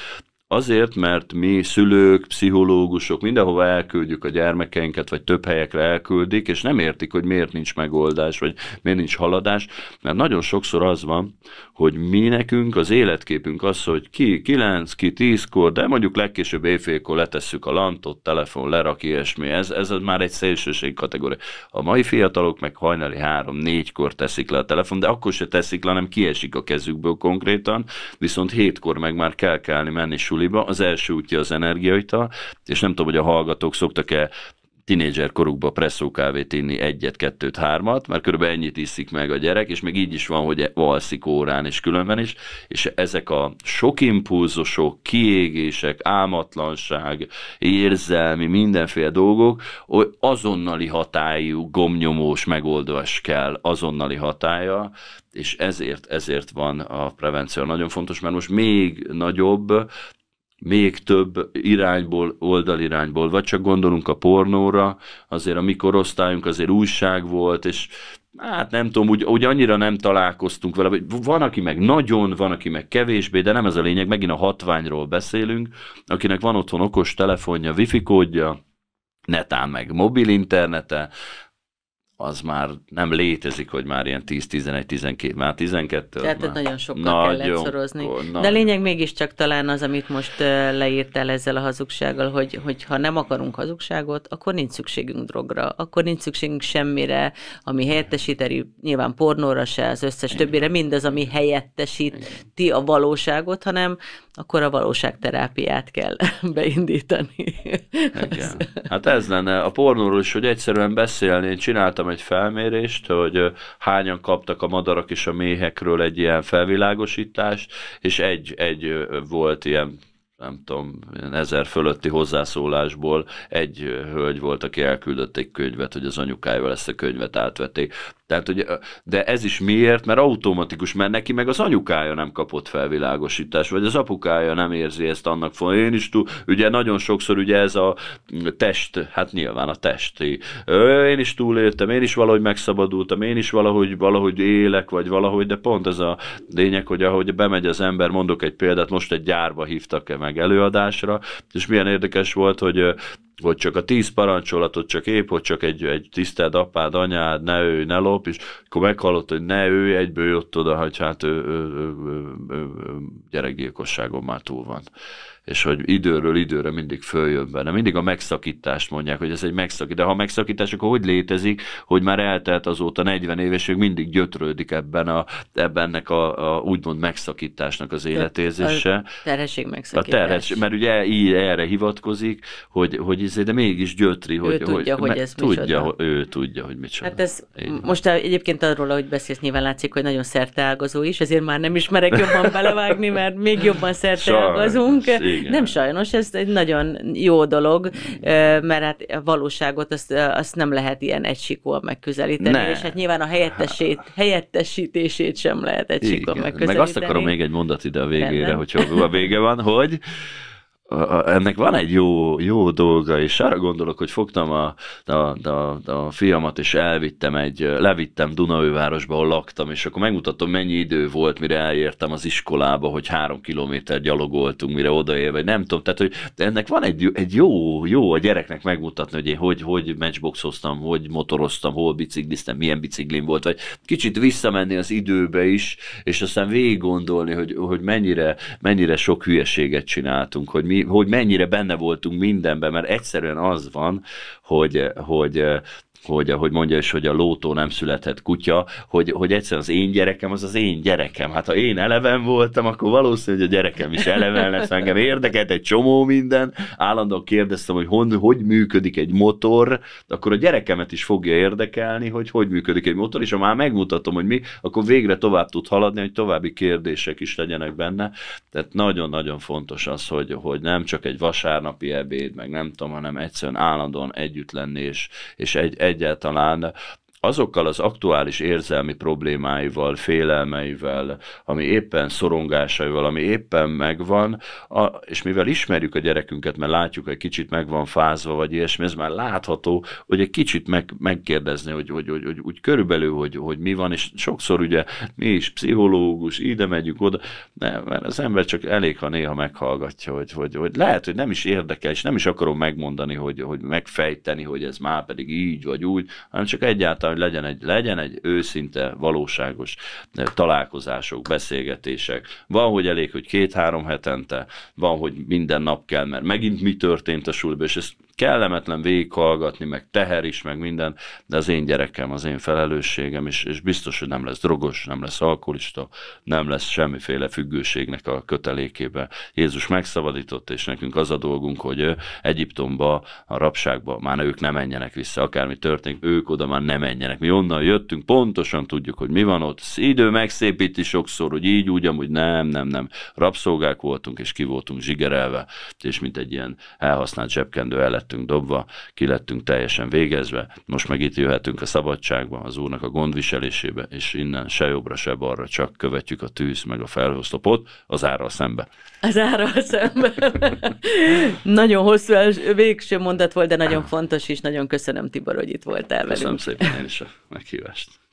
C: Azért, mert mi szülők, pszichológusok mindenhova elküldjük a gyermekeinket, vagy több helyekre elküldik, és nem értik, hogy miért nincs megoldás, vagy miért nincs haladás, mert nagyon sokszor az van, hogy mi nekünk az életképünk az, hogy ki 9, ki 10-kor, de mondjuk legkésőbb éjfélkor letesszük a lantot, telefon, lerak, ilyesmi. Ez, ez már egy szélsőség kategória. A mai fiatalok meg hajnali 3-4-kor teszik le a telefon, de akkor se teszik le, hanem kiesik a kezükből konkrétan, viszont 7-kor meg már kell kelni, menni suliba. Az első útja az energiaital, és nem tudom, hogy a hallgatók szoktak-e tinédzser korukba presszó kávét inni egyet, kettőt, hármat, mert körülbelül ennyit iszik meg a gyerek, és még így is van, hogy alszik órán és különben is, és ezek a sok impulzusok, kiégések, álmatlanság, érzelmi, mindenféle dolgok, hogy azonnali hatályú, gomnyomós megoldás kell, azonnali hatája, és ezért, ezért van a prevenció nagyon fontos, mert most még nagyobb még több irányból, oldalirányból, vagy csak gondolunk a pornóra, azért a mi korosztályunk azért újság volt, és hát nem tudom, úgy, úgy annyira nem találkoztunk vele, van, aki meg nagyon, van, aki meg kevésbé, de nem ez a lényeg, megint a hatványról beszélünk, akinek van otthon okos telefonja, wifi kódja, netán meg mobil internete, az már nem létezik, hogy már ilyen 10-11-12, már 12 Tehát már. nagyon sokkal nagyon, kellett szorozni. Nagyon. De
A: lényeg mégiscsak talán az, amit most leírtál ezzel a hazugsággal, hogy, hogy ha nem akarunk hazugságot, akkor nincs szükségünk drogra, akkor nincs szükségünk semmire, ami helyettesíteni, nyilván pornóra se, az összes Igen. többire, mindaz, ami helyettesíti a valóságot, hanem akkor a valóságterápiát kell beindítani.
C: Igen. Hát ez lenne a pornóról is, hogy egyszerűen beszélni. Én csináltam egy felmérést, hogy hányan kaptak a madarak és a méhekről egy ilyen felvilágosítást, és egy, egy volt ilyen nem tudom, ezer fölötti hozzászólásból egy hölgy volt, aki elküldött egy könyvet, hogy az anyukájával ezt a könyvet átvették. Tehát, hogy, de ez is miért? Mert automatikus, mert neki meg az anyukája nem kapott felvilágosítást, vagy az apukája nem érzi ezt annak fog. Én is túl, ugye nagyon sokszor ugye ez a test, hát nyilván a testi. Én is túléltem, én is valahogy megszabadultam, én is valahogy, valahogy élek, vagy valahogy, de pont ez a lényeg, hogy ahogy bemegy az ember, mondok egy példát, most egy gyárba hívtak -e meg előadásra, és milyen érdekes volt, hogy hogy csak a tíz parancsolatot csak épp, hogy csak egy, egy tiszteld apád, anyád, ne ő, ne lop, és akkor meghallott, hogy ne ő, egyből jött oda, hogy hát ő, ő, ő, ő, ő gyerekgyilkosságon már túl van és hogy időről időre mindig följön benne. Mindig a megszakítást mondják, hogy ez egy megszakítás. De ha megszakítás, akkor hogy létezik, hogy már eltelt azóta 40 év, és ők mindig gyötrődik ebben, a, ebbennek a, a úgymond megszakításnak az életézése. A terhesség megszakítás. A terhesség, mert ugye így erre hivatkozik, hogy, hogy izé, de mégis gyötri, hogy, ő tudja, hogy, hogy ez tudja, micsoda. ő tudja, hogy micsoda. Hát ez
A: most egyébként arról, hogy beszélsz, nyilván látszik, hogy nagyon szerteágazó is, ezért már nem ismerek jobban belevágni, mert még jobban szerteágazunk. Sajnos, igen. Nem sajnos, ez egy nagyon jó dolog, mert hát a valóságot azt, azt nem lehet ilyen egysikóan megközelíteni, ne. és hát nyilván a helyettesét, helyettesítését sem lehet egysikóan megközelíteni. Meg azt akarom még
C: egy mondat ide a végére, hogyha hogy a vége van, hogy ennek van egy jó, jó dolga, és arra gondolok, hogy fogtam a, a, a, a fiamat, és elvittem egy, levittem Dunaővárosba, ahol laktam, és akkor megmutatom, mennyi idő volt, mire elértem az iskolába, hogy három kilométer gyalogoltunk, mire odaér, vagy nem tudom, tehát, hogy ennek van egy, egy jó, jó a gyereknek megmutatni, hogy én hogy, hogy matchboxoztam, hogy motoroztam, hol bicikliztem, milyen biciklim volt, vagy kicsit visszamenni az időbe is, és aztán végig gondolni, hogy, hogy mennyire, mennyire sok hülyeséget csináltunk, hogy mi mi, hogy mennyire benne voltunk mindenben, mert egyszerűen az van, hogy, hogy hogy ahogy mondja is, hogy a lótó nem született kutya, hogy, hogy egyszerűen az én gyerekem az az én gyerekem. Hát ha én eleven voltam, akkor valószínű, hogy a gyerekem is eleven lesz. Engem érdekelt egy csomó minden. Állandóan kérdeztem, hogy hon, hogy működik egy motor, akkor a gyerekemet is fogja érdekelni, hogy hogy működik egy motor, és ha már megmutatom, hogy mi, akkor végre tovább tud haladni, hogy további kérdések is legyenek benne. Tehát nagyon-nagyon fontos az, hogy, hogy nem csak egy vasárnapi ebéd, meg nem tudom, hanem egyszerűen állandóan együtt lenni, és, és egy, egyáltalán azokkal az aktuális érzelmi problémáival, félelmeivel, ami éppen szorongásaival, ami éppen megvan, a, és mivel ismerjük a gyerekünket, mert látjuk, hogy kicsit meg van fázva, vagy ilyesmi, ez már látható, hogy egy kicsit meg, megkérdezni, hogy, hogy, hogy, hogy, úgy körülbelül, hogy, hogy mi van, és sokszor ugye mi is pszichológus, ide megyünk oda, ne, mert az ember csak elég, ha néha meghallgatja, hogy, hogy, hogy lehet, hogy nem is érdekel, és nem is akarom megmondani, hogy, hogy megfejteni, hogy ez már pedig így vagy úgy, hanem csak egyáltalán hogy legyen egy, legyen egy őszinte, valóságos eh, találkozások, beszélgetések. Van, hogy elég, hogy két-három hetente, van, hogy minden nap kell, mert megint mi történt a súlyba, és ezt kellemetlen végighallgatni, meg teher is, meg minden, de az én gyerekem, az én felelősségem, és, és biztos, hogy nem lesz drogos, nem lesz alkoholista, nem lesz semmiféle függőségnek a kötelékébe. Jézus megszabadított, és nekünk az a dolgunk, hogy Egyiptomba, a rabságba már ők nem menjenek vissza, akármi történik, ők oda már nem menjenek. Mi onnan jöttünk, pontosan tudjuk, hogy mi van ott. Az idő megszépíti sokszor, hogy így, úgy, amúgy nem, nem, nem. Rabszolgák voltunk, és ki voltunk zsigerelve, és mint egy ilyen elhasznált zsebkendő el lettünk dobva, ki lettünk teljesen végezve, most meg itt jöhetünk a szabadságba, az Úrnak a gondviselésébe, és innen se jobbra, se balra, csak követjük a tűz, meg a felhoztopot az árral szembe.
A: Az árral szembe. nagyon hosszú végső mondat volt, de nagyon fontos, és nagyon köszönöm Tibor, hogy itt voltál velünk. Köszönöm
C: szépen én is a meghívást.